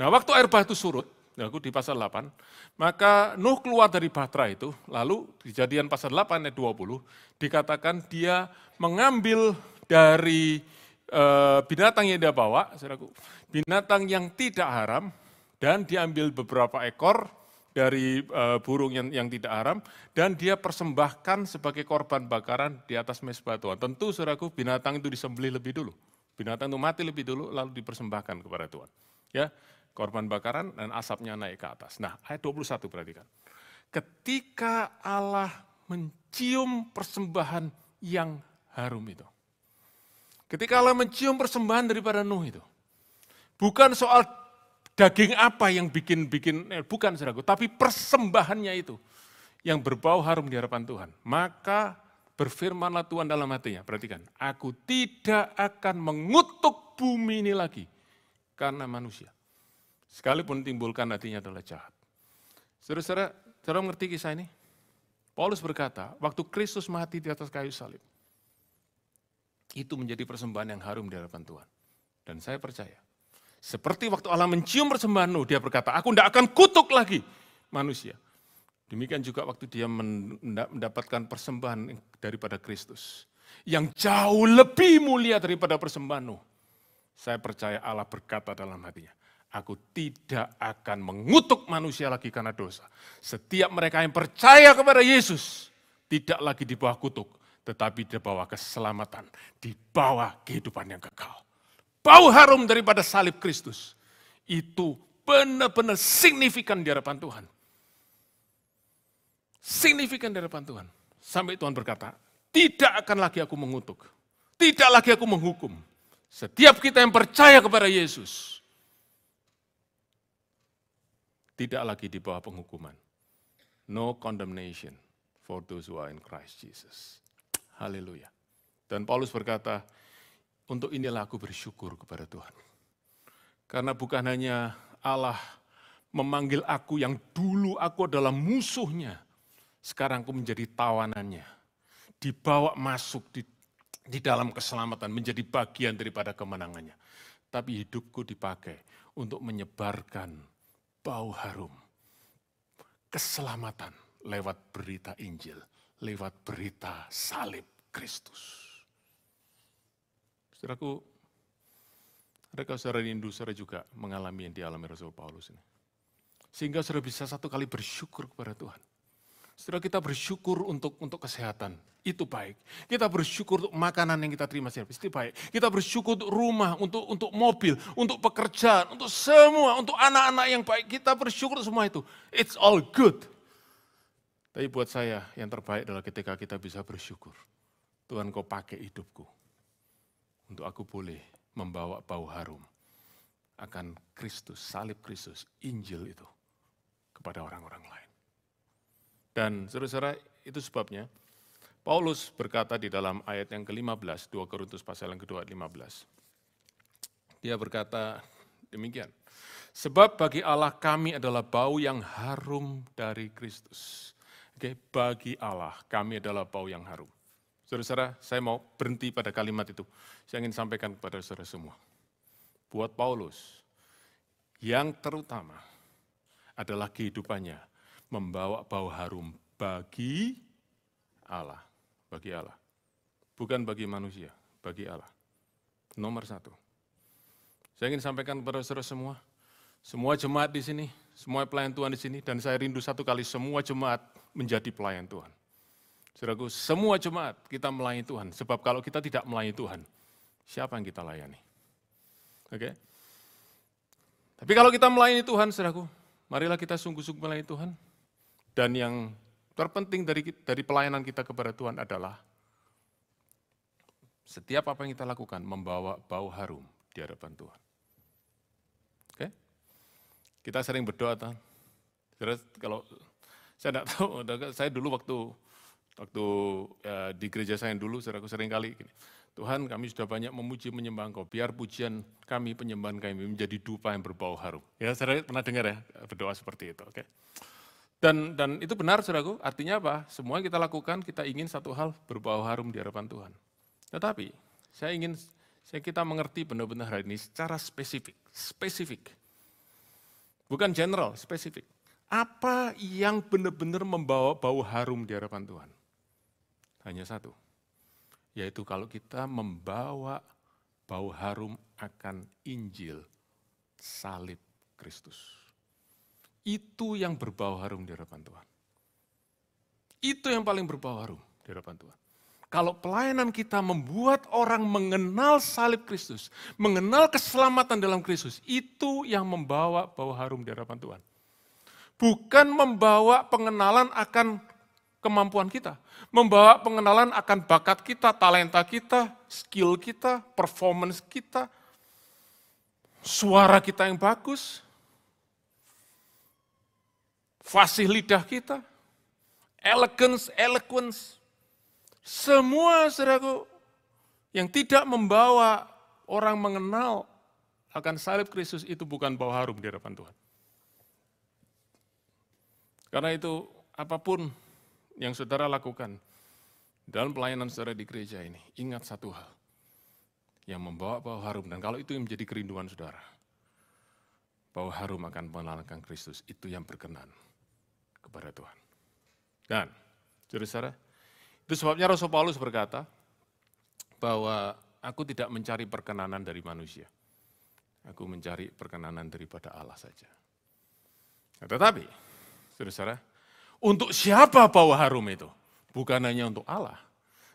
Nah waktu air bah itu surut, ya, aku di pasal 8, maka Nuh keluar dari Bahtera itu, lalu kejadian pasal 8 ayat 20, dikatakan dia mengambil dari e, binatang yang dia bawa, saudaraku, binatang yang tidak haram, dan diambil beberapa ekor dari e, burung yang, yang tidak haram, dan dia persembahkan sebagai korban bakaran di atas mesbah Tuhan. Tentu, saudaraku, binatang itu disembelih lebih dulu Binatang itu mati lebih dulu lalu dipersembahkan kepada Tuhan. Ya, korban bakaran dan asapnya naik ke atas. Nah, ayat 21 perhatikan. Ketika Allah mencium persembahan yang harum itu. Ketika Allah mencium persembahan daripada Nuh itu. Bukan soal daging apa yang bikin-bikin, eh, bukan saudaraku, tapi persembahannya itu yang berbau harum di hadapan Tuhan. Maka Berfirmanlah Tuhan dalam hatinya, perhatikan, aku tidak akan mengutuk bumi ini lagi karena manusia. Sekalipun timbulkan hatinya adalah jahat. Saudara-saudara, saudara mengerti kisah ini? Paulus berkata, waktu Kristus mati di atas kayu salib, itu menjadi persembahan yang harum di hadapan Tuhan. Dan saya percaya, seperti waktu Allah mencium persembahanmu dia berkata, aku tidak akan kutuk lagi manusia. Demikian juga waktu dia mendapatkan persembahan daripada Kristus. Yang jauh lebih mulia daripada persembahan Nuh. Saya percaya Allah berkata dalam hatinya, aku tidak akan mengutuk manusia lagi karena dosa. Setiap mereka yang percaya kepada Yesus, tidak lagi di bawah kutuk, tetapi di bawah keselamatan, di bawah kehidupan yang kekal. Bau harum daripada salib Kristus, itu benar-benar signifikan di hadapan Tuhan signifikan di depan Tuhan. Sampai Tuhan berkata, tidak akan lagi aku mengutuk. Tidak lagi aku menghukum. Setiap kita yang percaya kepada Yesus, tidak lagi di bawah penghukuman. No condemnation for those who are in Christ Jesus. Haleluya. Dan Paulus berkata, untuk inilah aku bersyukur kepada Tuhan. Karena bukan hanya Allah memanggil aku yang dulu aku adalah musuhnya, sekarang aku menjadi tawanannya. Dibawa masuk di, di dalam keselamatan, menjadi bagian daripada kemenangannya. Tapi hidupku dipakai untuk menyebarkan bau harum. Keselamatan lewat berita Injil, lewat berita salib Kristus. Saudaraku, adakah saudara Hindu saudara juga mengalami yang dialami Rasul Paulus ini? Sehingga saudara bisa satu kali bersyukur kepada Tuhan. Setelah kita bersyukur untuk untuk kesehatan, itu baik. Kita bersyukur untuk makanan yang kita terima siapa, itu baik. Kita bersyukur untuk rumah, untuk untuk mobil, untuk pekerjaan, untuk semua, untuk anak-anak yang baik. Kita bersyukur semua itu. It's all good. Tapi buat saya yang terbaik adalah ketika kita bisa bersyukur. Tuhan kau pakai hidupku. Untuk aku boleh membawa bau harum akan Kristus, salib Kristus, Injil itu kepada orang-orang lain. Dan saudara-saudara, itu sebabnya Paulus berkata di dalam ayat yang ke-15, 2 Korintus pasal yang ke-2 kedua 15. Dia berkata demikian, sebab bagi Allah kami adalah bau yang harum dari Kristus. Oke, bagi Allah kami adalah bau yang harum. Saudara-saudara, saya mau berhenti pada kalimat itu. Saya ingin sampaikan kepada saudara semua. Buat Paulus, yang terutama adalah kehidupannya membawa bau harum bagi Allah, bagi Allah. Bukan bagi manusia, bagi Allah. Nomor satu. Saya ingin sampaikan kepada saudara semua, semua jemaat di sini, semua pelayan Tuhan di sini, dan saya rindu satu kali semua jemaat menjadi pelayan Tuhan. Saudaraku, semua jemaat kita melayani Tuhan. Sebab kalau kita tidak melayani Tuhan, siapa yang kita layani? Oke? Okay? Tapi kalau kita melayani Tuhan, saudaraku, marilah kita sungguh-sungguh melayani Tuhan. Dan yang terpenting dari dari pelayanan kita kepada Tuhan adalah setiap apa yang kita lakukan membawa bau harum di hadapan Tuhan. Oke? Kita sering berdoa, Tuhan. Terus kalau saya tidak tahu, saya dulu waktu waktu ya, di gereja saya yang dulu, saya sering kali gini, Tuhan kami sudah banyak memuji menyembah Engkau, biar pujian kami, penyembahan kami menjadi dupa yang berbau harum. Ya, saya pernah dengar ya berdoa seperti itu, oke? Okay? Dan dan itu benar saudaraku, artinya apa? Semua yang kita lakukan, kita ingin satu hal berbau harum di hadapan Tuhan. Tetapi saya ingin saya kita mengerti benar-benar hari ini secara spesifik, spesifik. Bukan general, spesifik. Apa yang benar-benar membawa bau harum di hadapan Tuhan? Hanya satu, yaitu kalau kita membawa bau harum akan Injil salib Kristus. Itu yang berbau harum di hadapan Tuhan. Itu yang paling berbau harum di hadapan Tuhan. Kalau pelayanan kita membuat orang mengenal salib Kristus, mengenal keselamatan dalam Kristus, itu yang membawa bau harum di hadapan Tuhan. Bukan membawa pengenalan akan kemampuan kita, membawa pengenalan akan bakat kita, talenta kita, skill kita, performance kita, suara kita yang bagus, fasih lidah kita, elegance, eloquence, semua saudaraku yang tidak membawa orang mengenal akan salib Kristus itu bukan bau harum di hadapan Tuhan. Karena itu apapun yang saudara lakukan dalam pelayanan saudara di gereja ini, ingat satu hal yang membawa bau harum dan kalau itu yang menjadi kerinduan saudara, bau harum akan mengenalkan Kristus itu yang berkenan kepada Tuhan. Dan, saudara, itu sebabnya Rasul Paulus berkata bahwa aku tidak mencari perkenanan dari manusia. Aku mencari perkenanan daripada Allah saja. Nah, tetapi, saudara, untuk siapa bau harum itu? Bukan hanya untuk Allah,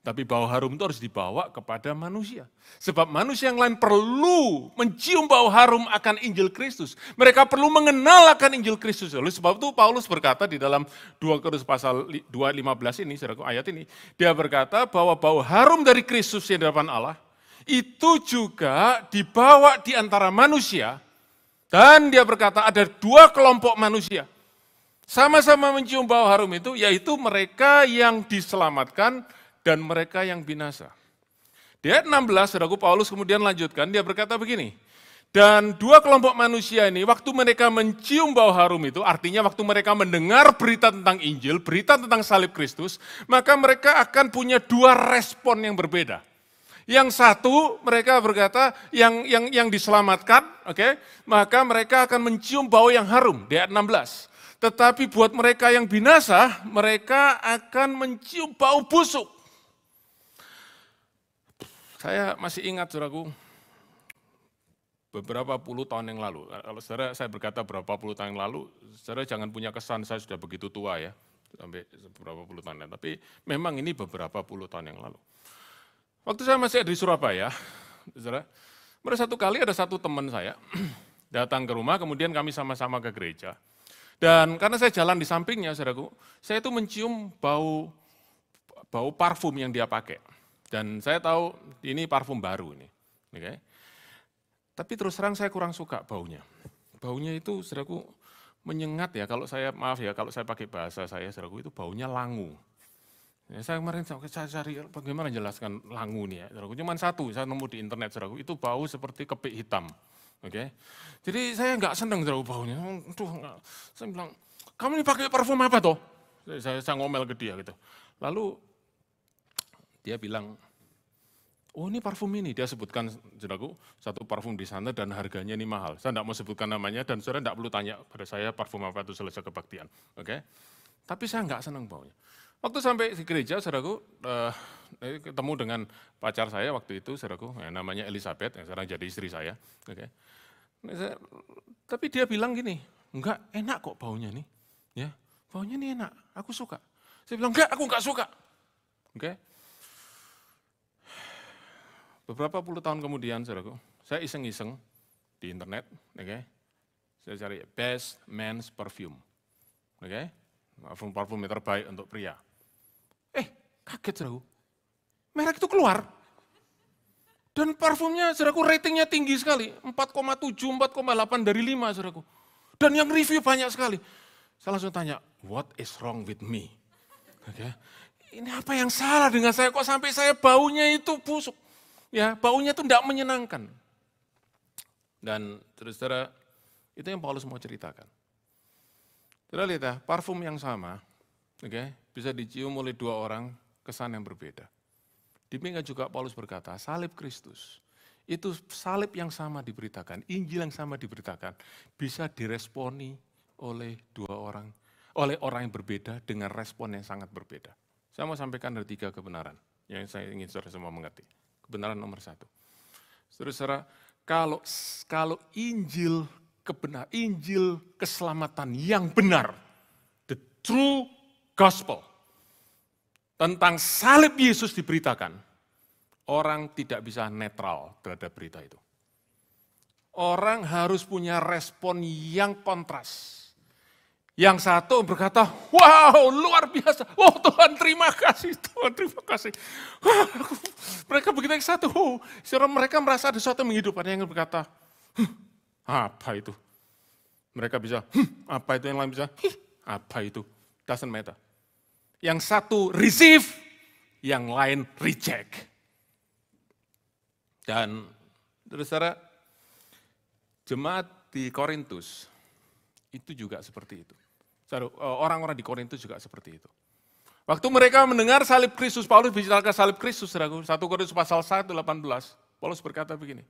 tapi bau harum itu harus dibawa kepada manusia. Sebab manusia yang lain perlu mencium bau harum akan Injil Kristus. Mereka perlu mengenal akan Injil Kristus. Oleh sebab itu Paulus berkata di dalam 2 Korintus pasal 2.15 ini, ayat ini, dia berkata bahwa bau harum dari Kristus yang di hadapan Allah, itu juga dibawa di antara manusia. Dan dia berkata ada dua kelompok manusia. Sama-sama mencium bau harum itu, yaitu mereka yang diselamatkan dan mereka yang binasa. Di ayat 16, saudaraku Paulus kemudian lanjutkan, dia berkata begini, dan dua kelompok manusia ini, waktu mereka mencium bau harum itu, artinya waktu mereka mendengar berita tentang Injil, berita tentang salib Kristus, maka mereka akan punya dua respon yang berbeda. Yang satu mereka berkata yang yang yang diselamatkan, oke, okay, maka mereka akan mencium bau yang harum di ayat 16. Tetapi buat mereka yang binasa, mereka akan mencium bau busuk. Saya masih ingat, saudaraku, beberapa puluh tahun yang lalu. Kalau saudara saya berkata beberapa puluh tahun yang lalu, saudara jangan punya kesan saya sudah begitu tua ya, sampai beberapa puluh tahun. Tapi memang ini beberapa puluh tahun yang lalu. Waktu saya masih ada di Surabaya, saudara, pada satu kali ada satu teman saya datang ke rumah, kemudian kami sama-sama ke gereja. Dan karena saya jalan di sampingnya, saudaraku, saya itu mencium bau bau parfum yang dia pakai. Dan saya tahu ini parfum baru ini. Okay. Tapi terus terang saya kurang suka baunya. Baunya itu saudaraku menyengat ya kalau saya maaf ya kalau saya pakai bahasa saya saudaraku itu baunya langu. Ya, saya kemarin saya cari bagaimana jelaskan langu nih ya saudaraku. cuma satu saya nemu di internet saudaraku itu bau seperti kepik hitam. Oke. Okay? Jadi saya nggak seneng saudaraku baunya. Tuh, saya bilang kamu ini pakai parfum apa toh? Saya, saya, saya ngomel ke dia gitu. Lalu dia bilang, oh ini parfum ini, dia sebutkan saudaraku satu parfum di sana dan harganya ini mahal. Saya tidak mau sebutkan namanya dan saudara tidak perlu tanya pada saya parfum apa itu selesai kebaktian. Oke? Okay? Tapi saya nggak senang baunya. Waktu sampai di gereja, saudaraku, uh, ketemu dengan pacar saya waktu itu, saudaraku, ya, namanya Elizabeth, yang sekarang jadi istri saya. Oke. Okay. Nah, tapi dia bilang gini, enggak enak kok baunya nih, ya baunya nih enak, aku suka. Saya bilang enggak, aku enggak suka. Oke. Okay. Beberapa puluh tahun kemudian, saudaraku, saya iseng-iseng di internet, oke, okay? saya cari best men's perfume, oke, okay? parfum parfum terbaik untuk pria. Eh, kaget saudaraku, merek itu keluar. Dan parfumnya, saudaraku, ratingnya tinggi sekali, 4,7, 4,8 dari 5, saudaraku. Dan yang review banyak sekali. Saya langsung tanya, what is wrong with me? Oke, okay? ini apa yang salah dengan saya? Kok sampai saya baunya itu busuk? Ya, baunya itu tidak menyenangkan. Dan terus saudara itu yang Paulus mau ceritakan. Saudara lihat ya, parfum yang sama, oke, okay, bisa dicium oleh dua orang kesan yang berbeda. Demikian juga Paulus berkata, salib Kristus, itu salib yang sama diberitakan, Injil yang sama diberitakan, bisa diresponi oleh dua orang, oleh orang yang berbeda dengan respon yang sangat berbeda. Saya mau sampaikan ada tiga kebenaran yang saya ingin saudara semua mengerti kebenaran nomor satu. Saudara-saudara, kalau kalau Injil kebenar, Injil keselamatan yang benar, the true gospel tentang salib Yesus diberitakan, orang tidak bisa netral terhadap berita itu. Orang harus punya respon yang kontras yang satu berkata, wow luar biasa. Oh Tuhan terima kasih, Tuhan terima kasih. mereka begitu yang satu. Oh, mereka merasa ada sesuatu menghidupkan. yang berkata, hm, apa itu? Mereka bisa, hm, apa itu yang lain bisa, hm, apa itu? Doesn't matter. Yang satu receive, yang lain reject. Dan secara jemaat di Korintus itu juga seperti itu. Eh, orang-orang di Korintus juga seperti itu. Waktu mereka mendengar salib Kristus, Paulus bicarakan salib Kristus, 1 Korintus pasal 1, 18. Paulus berkata begini,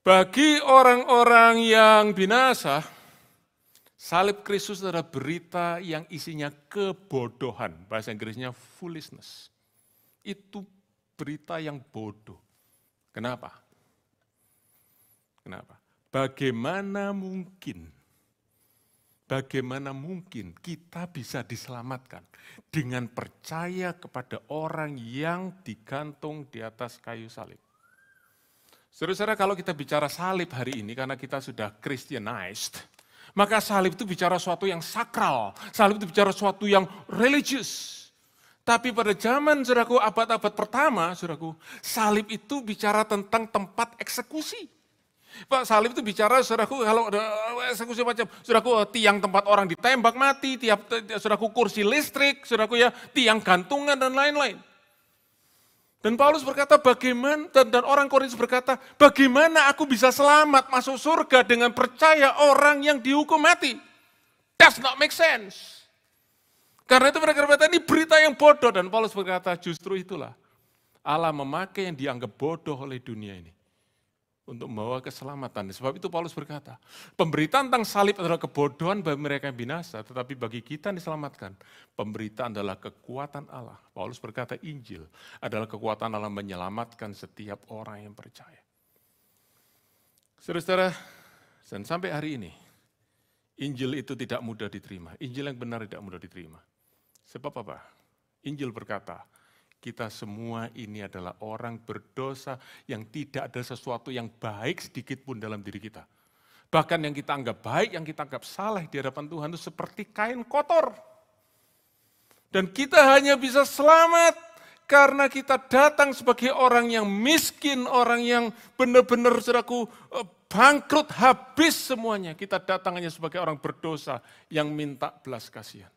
bagi orang-orang yang binasa, salib Kristus adalah berita yang isinya kebodohan. Bahasa Inggrisnya foolishness. Itu berita yang bodoh. Kenapa? Kenapa? Bagaimana mungkin bagaimana mungkin kita bisa diselamatkan dengan percaya kepada orang yang digantung di atas kayu salib. Saudara-saudara, kalau kita bicara salib hari ini karena kita sudah Christianized, maka salib itu bicara suatu yang sakral, salib itu bicara suatu yang religius. Tapi pada zaman saudaraku abad-abad pertama, saudaraku, salib itu bicara tentang tempat eksekusi. Pak Salim itu bicara, saudaraku, kalau ada eksekusi eh, macam, saudaraku eh, tiang tempat orang ditembak mati, tiap eh, saudaraku kursi listrik, saudaraku ya tiang gantungan dan lain-lain. Dan Paulus berkata, bagaimana, dan, dan orang Korintus berkata, bagaimana aku bisa selamat masuk surga dengan percaya orang yang dihukum mati? that's not make sense. Karena itu mereka berkata, ini berita yang bodoh. Dan Paulus berkata, justru itulah. Allah memakai yang dianggap bodoh oleh dunia ini untuk membawa keselamatan. Sebab itu Paulus berkata, pemberitaan tentang salib adalah kebodohan bagi mereka yang binasa, tetapi bagi kita yang diselamatkan, pemberitaan adalah kekuatan Allah. Paulus berkata Injil adalah kekuatan Allah menyelamatkan setiap orang yang percaya. Saudara-saudara, dan sampai hari ini, Injil itu tidak mudah diterima. Injil yang benar tidak mudah diterima. Sebab apa? Injil berkata, kita semua ini adalah orang berdosa yang tidak ada sesuatu yang baik sedikit pun dalam diri kita. Bahkan yang kita anggap baik, yang kita anggap salah di hadapan Tuhan itu seperti kain kotor. Dan kita hanya bisa selamat karena kita datang sebagai orang yang miskin, orang yang benar-benar seraku eh, bangkrut habis semuanya. Kita datang hanya sebagai orang berdosa yang minta belas kasihan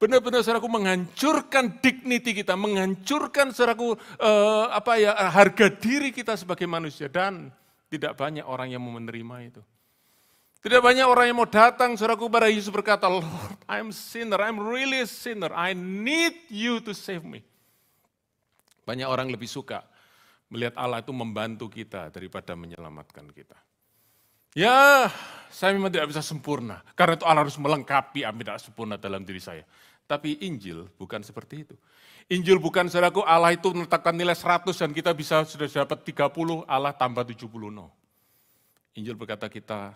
benar-benar saudaraku menghancurkan dignity kita, menghancurkan saudaraku eh, apa ya eh, harga diri kita sebagai manusia dan tidak banyak orang yang mau menerima itu. Tidak banyak orang yang mau datang, saudaraku pada Yesus berkata, Lord, I'm sinner, I'm really a sinner, I need you to save me. Banyak orang lebih suka melihat Allah itu membantu kita daripada menyelamatkan kita. Ya, saya memang tidak bisa sempurna. Karena itu Allah harus melengkapi apa tidak sempurna dalam diri saya. Tapi Injil bukan seperti itu. Injil bukan saudaraku Allah itu meletakkan nilai 100 dan kita bisa sudah dapat 30, Allah tambah 70, no. Injil berkata kita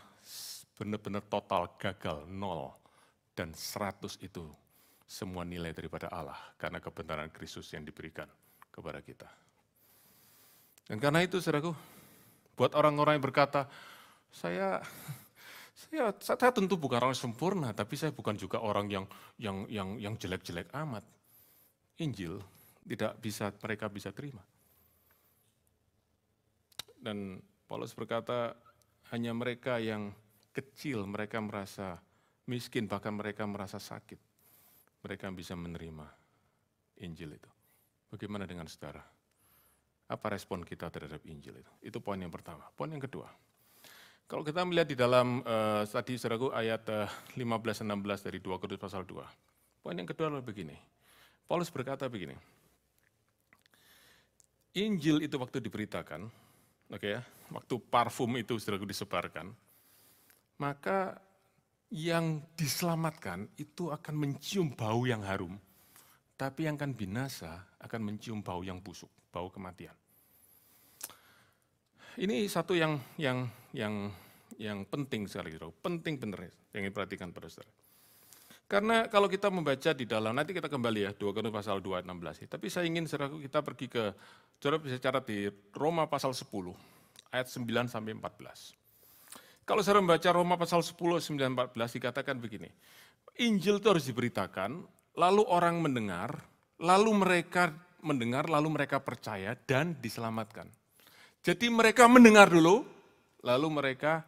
benar-benar total gagal, nol. Dan 100 itu semua nilai daripada Allah karena kebenaran Kristus yang diberikan kepada kita. Dan karena itu saudaraku, buat orang-orang yang berkata, saya saya, saya, tentu bukan orang sempurna, tapi saya bukan juga orang yang yang yang yang jelek-jelek amat. Injil tidak bisa mereka bisa terima. Dan Paulus berkata hanya mereka yang kecil mereka merasa miskin bahkan mereka merasa sakit. Mereka bisa menerima Injil itu. Bagaimana dengan saudara? Apa respon kita terhadap Injil itu? Itu poin yang pertama. Poin yang kedua, kalau kita melihat di dalam uh, tadi saudaraku ayat uh, eh, 15-16 dari 2 Korintus pasal 2. Poin yang kedua adalah begini. Paulus berkata begini. Injil itu waktu diberitakan, oke okay ya, waktu parfum itu saudaraku disebarkan, maka yang diselamatkan itu akan mencium bau yang harum, tapi yang akan binasa akan mencium bau yang busuk, bau kematian ini satu yang yang yang yang penting sekali, Saudara. Penting benar ya, yang diperhatikan pada Saudara. Karena kalau kita membaca di dalam, nanti kita kembali ya, 2 Korintus pasal 2 16. Ya. Tapi saya ingin saudara kita pergi ke, saudara bisa cara di Roma pasal 10, ayat 9 sampai 14. Kalau saudara membaca Roma pasal 10, 9, 14 dikatakan begini, Injil itu harus diberitakan, lalu orang mendengar, lalu mereka mendengar, lalu mereka percaya dan diselamatkan. Jadi mereka mendengar dulu, lalu mereka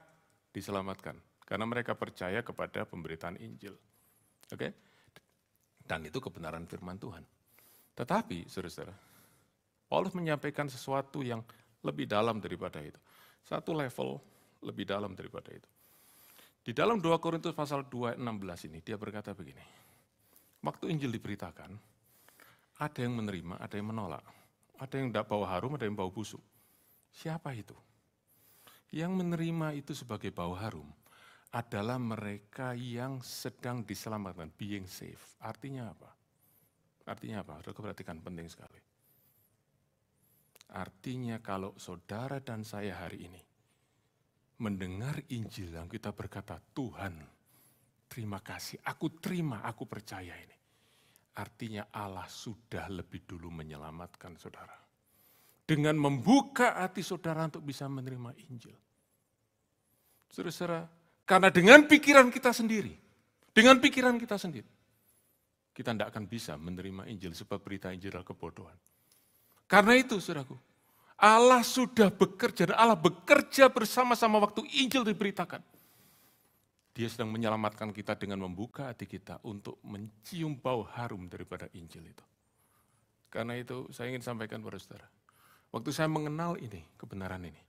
diselamatkan. Karena mereka percaya kepada pemberitaan Injil. Oke? Okay? Dan itu kebenaran firman Tuhan. Tetapi, saudara-saudara, Paulus menyampaikan sesuatu yang lebih dalam daripada itu. Satu level lebih dalam daripada itu. Di dalam 2 Korintus pasal 2:16 ini dia berkata begini. Waktu Injil diberitakan, ada yang menerima, ada yang menolak. Ada yang tidak bawa harum, ada yang bawa busuk. Siapa itu? Yang menerima itu sebagai bau harum adalah mereka yang sedang diselamatkan, being safe. Artinya apa? Artinya apa? Sudah perhatikan penting sekali. Artinya kalau saudara dan saya hari ini mendengar Injil yang kita berkata, Tuhan, terima kasih, aku terima, aku percaya ini. Artinya Allah sudah lebih dulu menyelamatkan saudara dengan membuka hati saudara untuk bisa menerima Injil. Saudara-saudara, karena dengan pikiran kita sendiri, dengan pikiran kita sendiri, kita tidak akan bisa menerima Injil sebab berita Injil adalah kebodohan. Karena itu, saudaraku, Allah sudah bekerja dan Allah bekerja bersama-sama waktu Injil diberitakan. Dia sedang menyelamatkan kita dengan membuka hati kita untuk mencium bau harum daripada Injil itu. Karena itu saya ingin sampaikan kepada saudara. Waktu saya mengenal ini, kebenaran ini,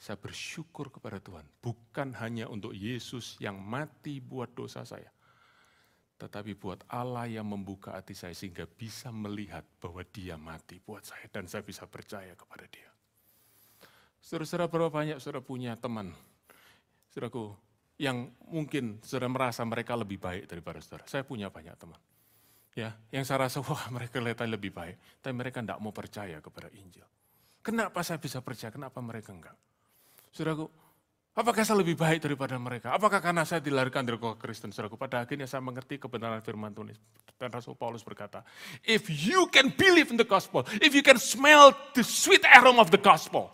saya bersyukur kepada Tuhan. Bukan hanya untuk Yesus yang mati buat dosa saya, tetapi buat Allah yang membuka hati saya sehingga bisa melihat bahwa dia mati buat saya dan saya bisa percaya kepada dia. Saudara-saudara berapa banyak saudara punya teman, saudaraku, yang mungkin saudara merasa mereka lebih baik daripada saudara. Saya punya banyak teman. Ya, yang saya rasa, wah mereka kelihatan lebih baik. Tapi mereka tidak mau percaya kepada Injil. Kenapa saya bisa percaya? Kenapa mereka enggak? Saudaraku, apakah saya lebih baik daripada mereka? Apakah karena saya dilarikan dari kota Kristen? Saudaraku, pada akhirnya saya mengerti kebenaran firman Tuhan. Dan Rasul Paulus berkata, If you can believe in the gospel, if you can smell the sweet aroma of the gospel,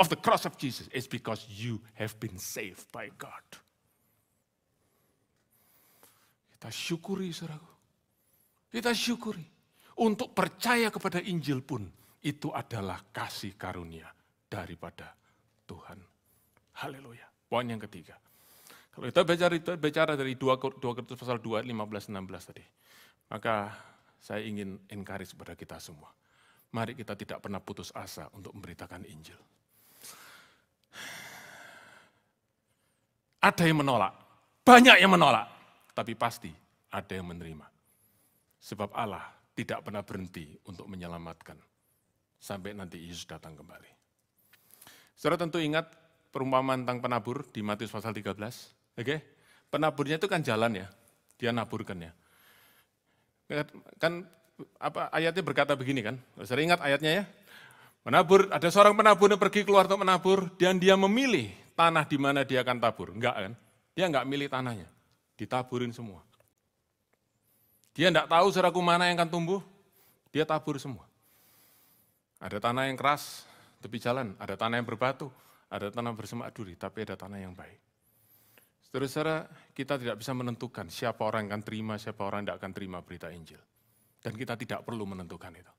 of the cross of Jesus, it's because you have been saved by God. Kita syukuri, saudaraku. Kita syukuri. Untuk percaya kepada Injil pun, itu adalah kasih karunia daripada Tuhan. Haleluya. Poin yang ketiga. Kalau kita bicara, bicara dari 2 Korintus pasal 2, 15, 16 tadi, maka saya ingin encourage kepada kita semua. Mari kita tidak pernah putus asa untuk memberitakan Injil. Ada yang menolak, banyak yang menolak, tapi pasti ada yang menerima. Sebab Allah tidak pernah berhenti untuk menyelamatkan sampai nanti Yesus datang kembali. Saudara tentu ingat perumpamaan tentang penabur di Matius pasal 13. Oke? Okay? Penaburnya itu kan jalan ya. Dia naburkan ya. Kan apa ayatnya berkata begini kan? Saudara ingat ayatnya ya? Menabur, ada seorang penabur yang pergi keluar untuk menabur dan dia memilih tanah di mana dia akan tabur. Enggak kan? Dia enggak milih tanahnya. Ditaburin semua. Dia enggak tahu seraku mana yang akan tumbuh, dia tabur semua. Ada tanah yang keras, tepi jalan, ada tanah yang berbatu, ada tanah bersemak duri, tapi ada tanah yang baik. Saudara-saudara, kita tidak bisa menentukan siapa orang yang akan terima, siapa orang yang tidak akan terima berita Injil. Dan kita tidak perlu menentukan itu.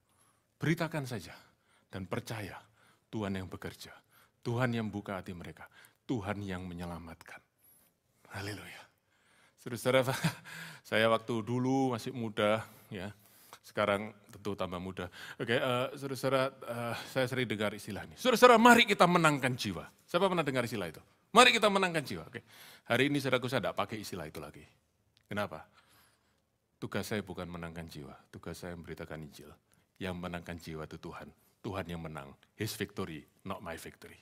Beritakan saja dan percaya Tuhan yang bekerja, Tuhan yang buka hati mereka, Tuhan yang menyelamatkan. Haleluya. Saudara-saudara, saya waktu dulu masih muda, ya, sekarang tentu tambah mudah. Oke, okay, uh, eh, saudara-saudara, uh, saya sering dengar istilah ini. Saudara-saudara, mari kita menangkan jiwa. Siapa pernah dengar istilah itu? Mari kita menangkan jiwa. Oke, okay. hari ini saudaraku saya tidak pakai istilah itu lagi. Kenapa? Tugas saya bukan menangkan jiwa. Tugas saya memberitakan Injil. Yang menangkan jiwa itu Tuhan. Tuhan yang menang. His victory, not my victory.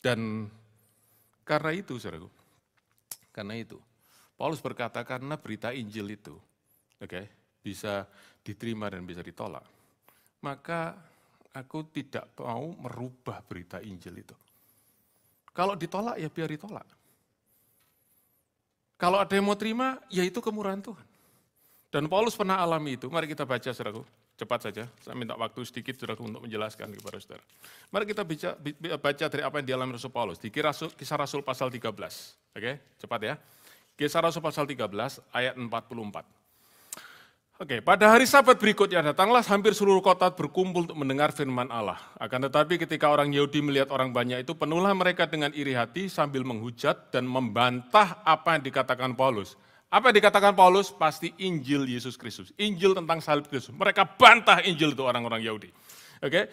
Dan karena itu, saudaraku, karena itu, Paulus berkata karena berita Injil itu, oke, okay, bisa diterima dan bisa ditolak. Maka aku tidak mau merubah berita Injil itu. Kalau ditolak ya biar ditolak. Kalau ada yang mau terima, ya itu kemurahan Tuhan. Dan Paulus pernah alami itu. Mari kita baca, saudaraku. Cepat saja, saya minta waktu sedikit saudaraku untuk menjelaskan kepada saudara. Mari kita baca, baca dari apa yang dialami Rasul Paulus. Di kisah Rasul, kisah Rasul pasal 13. Oke, cepat ya. Rasul pasal 13 ayat 44. Oke, pada hari sabat berikutnya datanglah hampir seluruh kota berkumpul untuk mendengar firman Allah. Akan tetapi ketika orang Yahudi melihat orang banyak itu, penuhlah mereka dengan iri hati sambil menghujat dan membantah apa yang dikatakan Paulus. Apa yang dikatakan Paulus? Pasti Injil Yesus Kristus. Injil tentang salib Kristus. Mereka bantah Injil itu orang-orang Yahudi. Oke,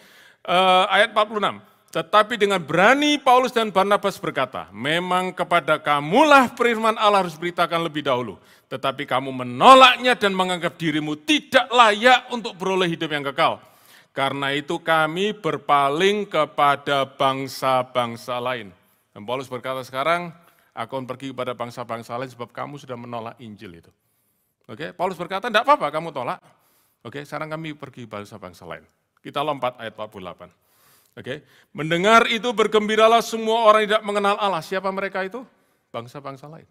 uh, ayat 46. Tetapi dengan berani Paulus dan Barnabas berkata, memang kepada kamulah firman Allah harus beritakan lebih dahulu. Tetapi kamu menolaknya dan menganggap dirimu tidak layak untuk beroleh hidup yang kekal. Karena itu kami berpaling kepada bangsa-bangsa lain. Dan Paulus berkata sekarang, aku akan pergi kepada bangsa-bangsa lain sebab kamu sudah menolak Injil itu. Oke, Paulus berkata, tidak apa-apa kamu tolak. Oke, sekarang kami pergi kepada bangsa-bangsa lain. Kita lompat ayat 48. Oke, okay. mendengar itu bergembiralah semua orang yang tidak mengenal Allah. Siapa mereka itu? Bangsa-bangsa lain.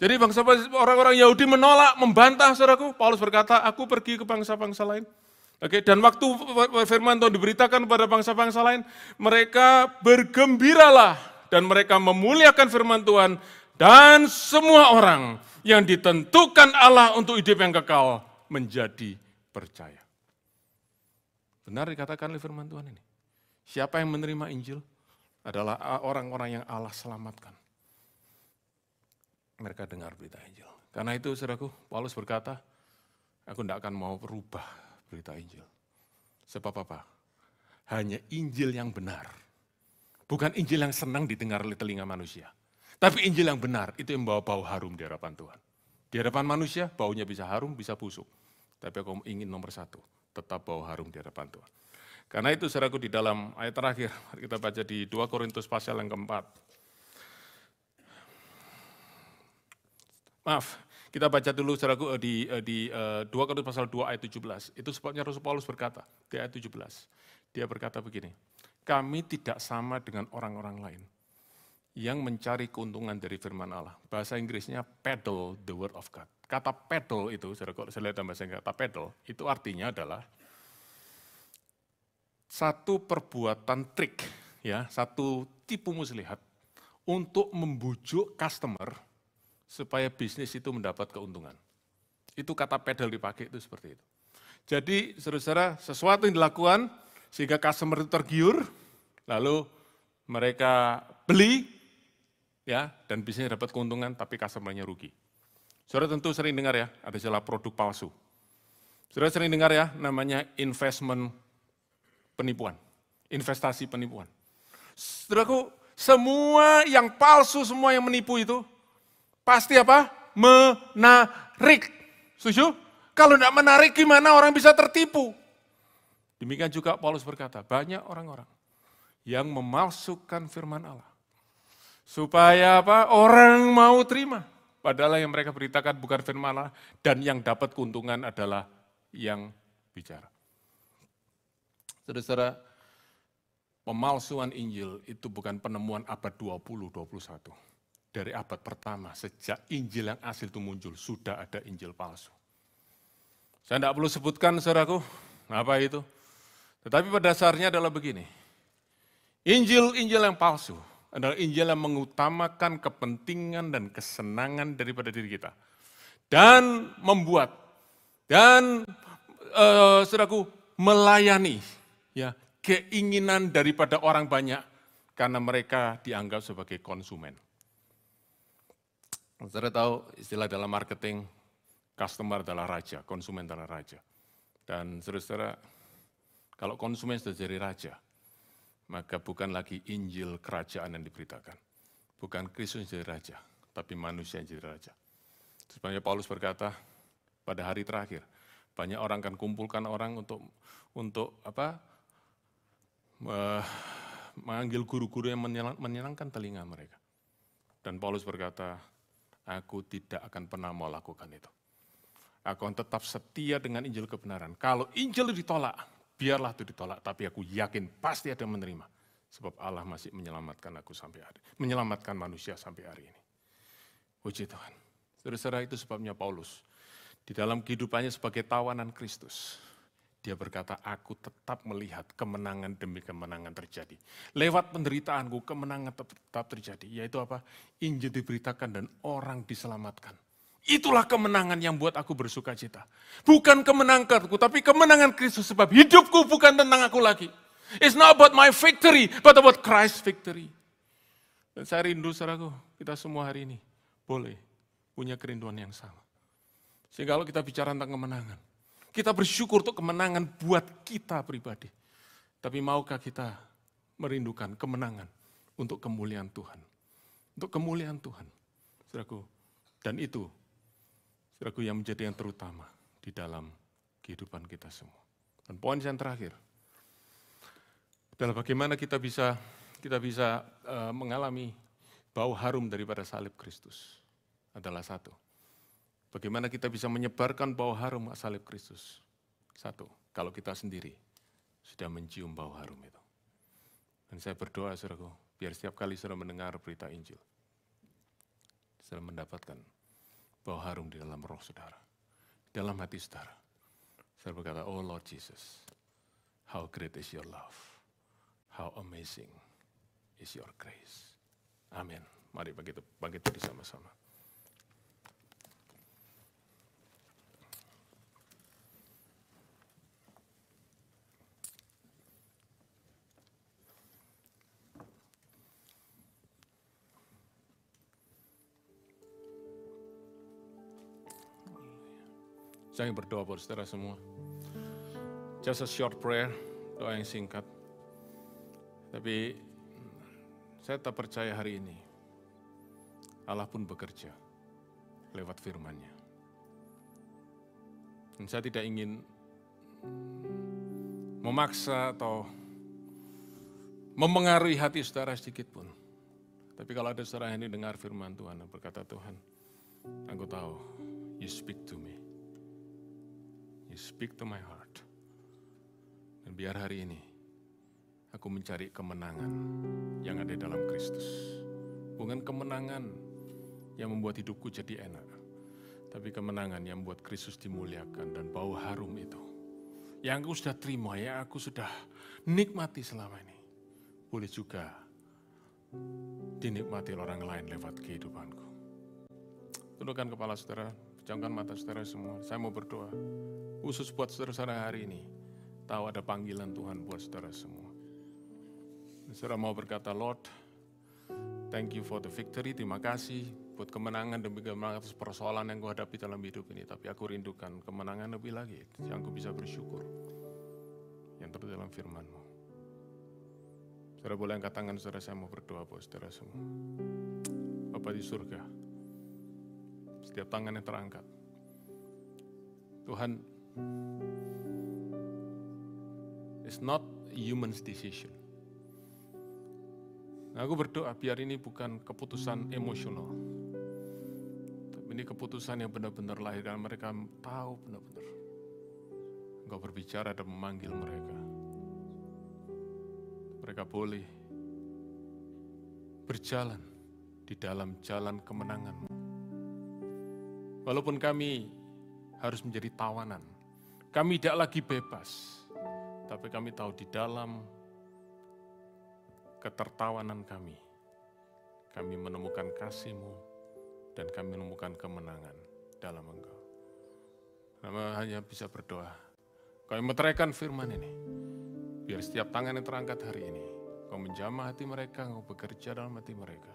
Jadi bangsa orang-orang Yahudi menolak, membantah saudaraku. Paulus berkata, aku pergi ke bangsa-bangsa lain. Oke, okay. dan waktu firman Tuhan diberitakan kepada bangsa-bangsa lain, mereka bergembiralah dan mereka memuliakan firman Tuhan dan semua orang yang ditentukan Allah untuk hidup yang kekal menjadi percaya. Benar dikatakan oleh firman Tuhan ini. Siapa yang menerima Injil? Adalah orang-orang yang Allah selamatkan. Mereka dengar berita Injil. Karena itu, saudaraku, Paulus berkata, aku tidak akan mau berubah berita Injil. Sebab apa? Hanya Injil yang benar. Bukan Injil yang senang didengar oleh telinga manusia. Tapi Injil yang benar, itu yang membawa bau harum di hadapan Tuhan. Di hadapan manusia, baunya bisa harum, bisa busuk. Tapi aku ingin nomor satu, tetap bau harum di hadapan Tuhan. Karena itu seraku di dalam ayat terakhir kita baca di 2 Korintus pasal yang keempat. Maaf, kita baca dulu seraku eh, di eh, di 2 eh, Korintus pasal 2 ayat 17. Itu sebabnya Rasul Paulus berkata di ayat 17. Dia berkata begini, kami tidak sama dengan orang-orang lain yang mencari keuntungan dari firman Allah. Bahasa Inggrisnya pedal the word of God. Kata pedal itu, saya lihat bahasa Inggris, kata pedal itu artinya adalah satu perbuatan trik, ya, satu tipu muslihat untuk membujuk customer supaya bisnis itu mendapat keuntungan. Itu kata pedal dipakai itu seperti itu. Jadi saudara-saudara sesuatu yang dilakukan sehingga customer itu tergiur, lalu mereka beli, ya, dan bisnis dapat keuntungan tapi customernya rugi. Saudara tentu sering dengar ya, ada istilah produk palsu. Saudara sering dengar ya, namanya investment penipuan. Investasi penipuan. Saudaraku, semua yang palsu, semua yang menipu itu, pasti apa? Menarik. Setuju? Kalau tidak menarik gimana orang bisa tertipu? Demikian juga Paulus berkata, banyak orang-orang yang memalsukan firman Allah. Supaya apa? Orang mau terima. Padahal yang mereka beritakan bukan firman Allah dan yang dapat keuntungan adalah yang bicara. Saudara-saudara, pemalsuan Injil itu bukan penemuan abad 20-21. Dari abad pertama, sejak Injil yang asli itu muncul, sudah ada Injil palsu. Saya tidak perlu sebutkan, saudaraku, apa itu. Tetapi pada dasarnya adalah begini, Injil-Injil yang palsu adalah Injil yang mengutamakan kepentingan dan kesenangan daripada diri kita. Dan membuat, dan uh, saudaraku, melayani ya keinginan daripada orang banyak karena mereka dianggap sebagai konsumen. Saudara tahu istilah dalam marketing, customer adalah raja, konsumen adalah raja. Dan saudara-saudara, kalau konsumen sudah jadi raja, maka bukan lagi Injil kerajaan yang diberitakan. Bukan Kristus yang jadi raja, tapi manusia yang jadi raja. Sebenarnya Paulus berkata, pada hari terakhir, banyak orang akan kumpulkan orang untuk untuk apa uh, manggil guru-guru yang menyenang, menyenangkan telinga mereka. Dan Paulus berkata, aku tidak akan pernah mau lakukan itu. Aku akan tetap setia dengan Injil kebenaran. Kalau Injil ditolak, biarlah itu ditolak. Tapi aku yakin pasti ada yang menerima. Sebab Allah masih menyelamatkan aku sampai hari, ini, menyelamatkan manusia sampai hari ini. Puji Tuhan. Saudara-saudara itu sebabnya Paulus di dalam kehidupannya sebagai tawanan Kristus dia berkata, aku tetap melihat kemenangan demi kemenangan terjadi. Lewat penderitaanku, kemenangan tetap terjadi. Yaitu apa? Injil diberitakan dan orang diselamatkan. Itulah kemenangan yang buat aku bersuka cita. Bukan kemenanganku, tapi kemenangan Kristus. Sebab hidupku bukan tentang aku lagi. It's not about my victory, but about Christ's victory. Dan saya rindu, saudaraku, kita semua hari ini boleh punya kerinduan yang sama. Sehingga kalau kita bicara tentang kemenangan, kita bersyukur untuk kemenangan buat kita pribadi. Tapi maukah kita merindukan kemenangan untuk kemuliaan Tuhan? Untuk kemuliaan Tuhan, saudaraku. Dan itu, saudaraku, yang menjadi yang terutama di dalam kehidupan kita semua. Dan poin yang terakhir adalah bagaimana kita bisa kita bisa uh, mengalami bau harum daripada salib Kristus adalah satu. Bagaimana kita bisa menyebarkan bau harum salib Kristus? Satu, kalau kita sendiri sudah mencium bau harum itu. Dan saya berdoa, saudaraku, biar setiap kali saudara mendengar berita Injil, saudara mendapatkan bau harum di dalam roh saudara, di dalam hati saudara. Saudara berkata, Oh Lord Jesus, how great is your love, how amazing is your grace. Amin. Mari bangkit, bangkit bersama-sama. Saya ingin berdoa buat saudara semua. Just a short prayer, doa yang singkat. Tapi saya tak percaya hari ini, Allah pun bekerja lewat firman-Nya. Dan saya tidak ingin memaksa atau memengaruhi hati saudara sedikit pun. Tapi kalau ada saudara yang dengar firman Tuhan dan berkata, Tuhan, aku tahu, you speak to me. You speak to my heart. Dan biar hari ini aku mencari kemenangan yang ada dalam Kristus. Bukan kemenangan yang membuat hidupku jadi enak. Tapi kemenangan yang membuat Kristus dimuliakan dan bau harum itu. Yang aku sudah terima, ya aku sudah nikmati selama ini. Boleh juga dinikmati orang lain lewat kehidupanku. Tundukkan kepala saudara, Pejamkan mata saudara semua. Saya mau berdoa. Khusus buat saudara-saudara hari ini. Tahu ada panggilan Tuhan buat saudara semua. Saudara mau berkata, Lord, thank you for the victory. Terima kasih buat kemenangan demi kemenangan atas persoalan yang gue hadapi dalam hidup ini. Tapi aku rindukan kemenangan lebih lagi yang aku bisa bersyukur. Yang terdalam dalam firman Saudara boleh angkat tangan saudara, saya mau berdoa buat saudara semua. Bapak di surga, setiap tangan yang terangkat. Tuhan, it's not human's decision. Nah, aku berdoa biar ini bukan keputusan emosional. Tapi ini keputusan yang benar-benar lahir dan mereka tahu benar-benar. Engkau berbicara dan memanggil mereka. Mereka boleh berjalan di dalam jalan kemenanganmu. Walaupun kami harus menjadi tawanan, kami tidak lagi bebas, tapi kami tahu di dalam ketertawanan kami, kami menemukan kasihMu dan kami menemukan kemenangan dalam Engkau. Nama hanya bisa berdoa. Kami meteraikan firman ini. Biar setiap tangan yang terangkat hari ini, Kau menjamah hati mereka, Kau bekerja dalam hati mereka.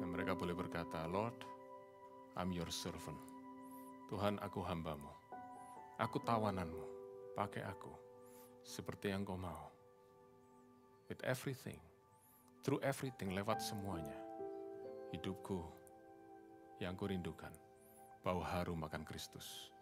Dan mereka boleh berkata, Lord, I'm your servant. Tuhan, aku hambamu. Aku tawananmu. Pakai aku seperti yang kau mau. With everything, through everything, lewat semuanya. Hidupku yang kurindukan, bau harum makan Kristus.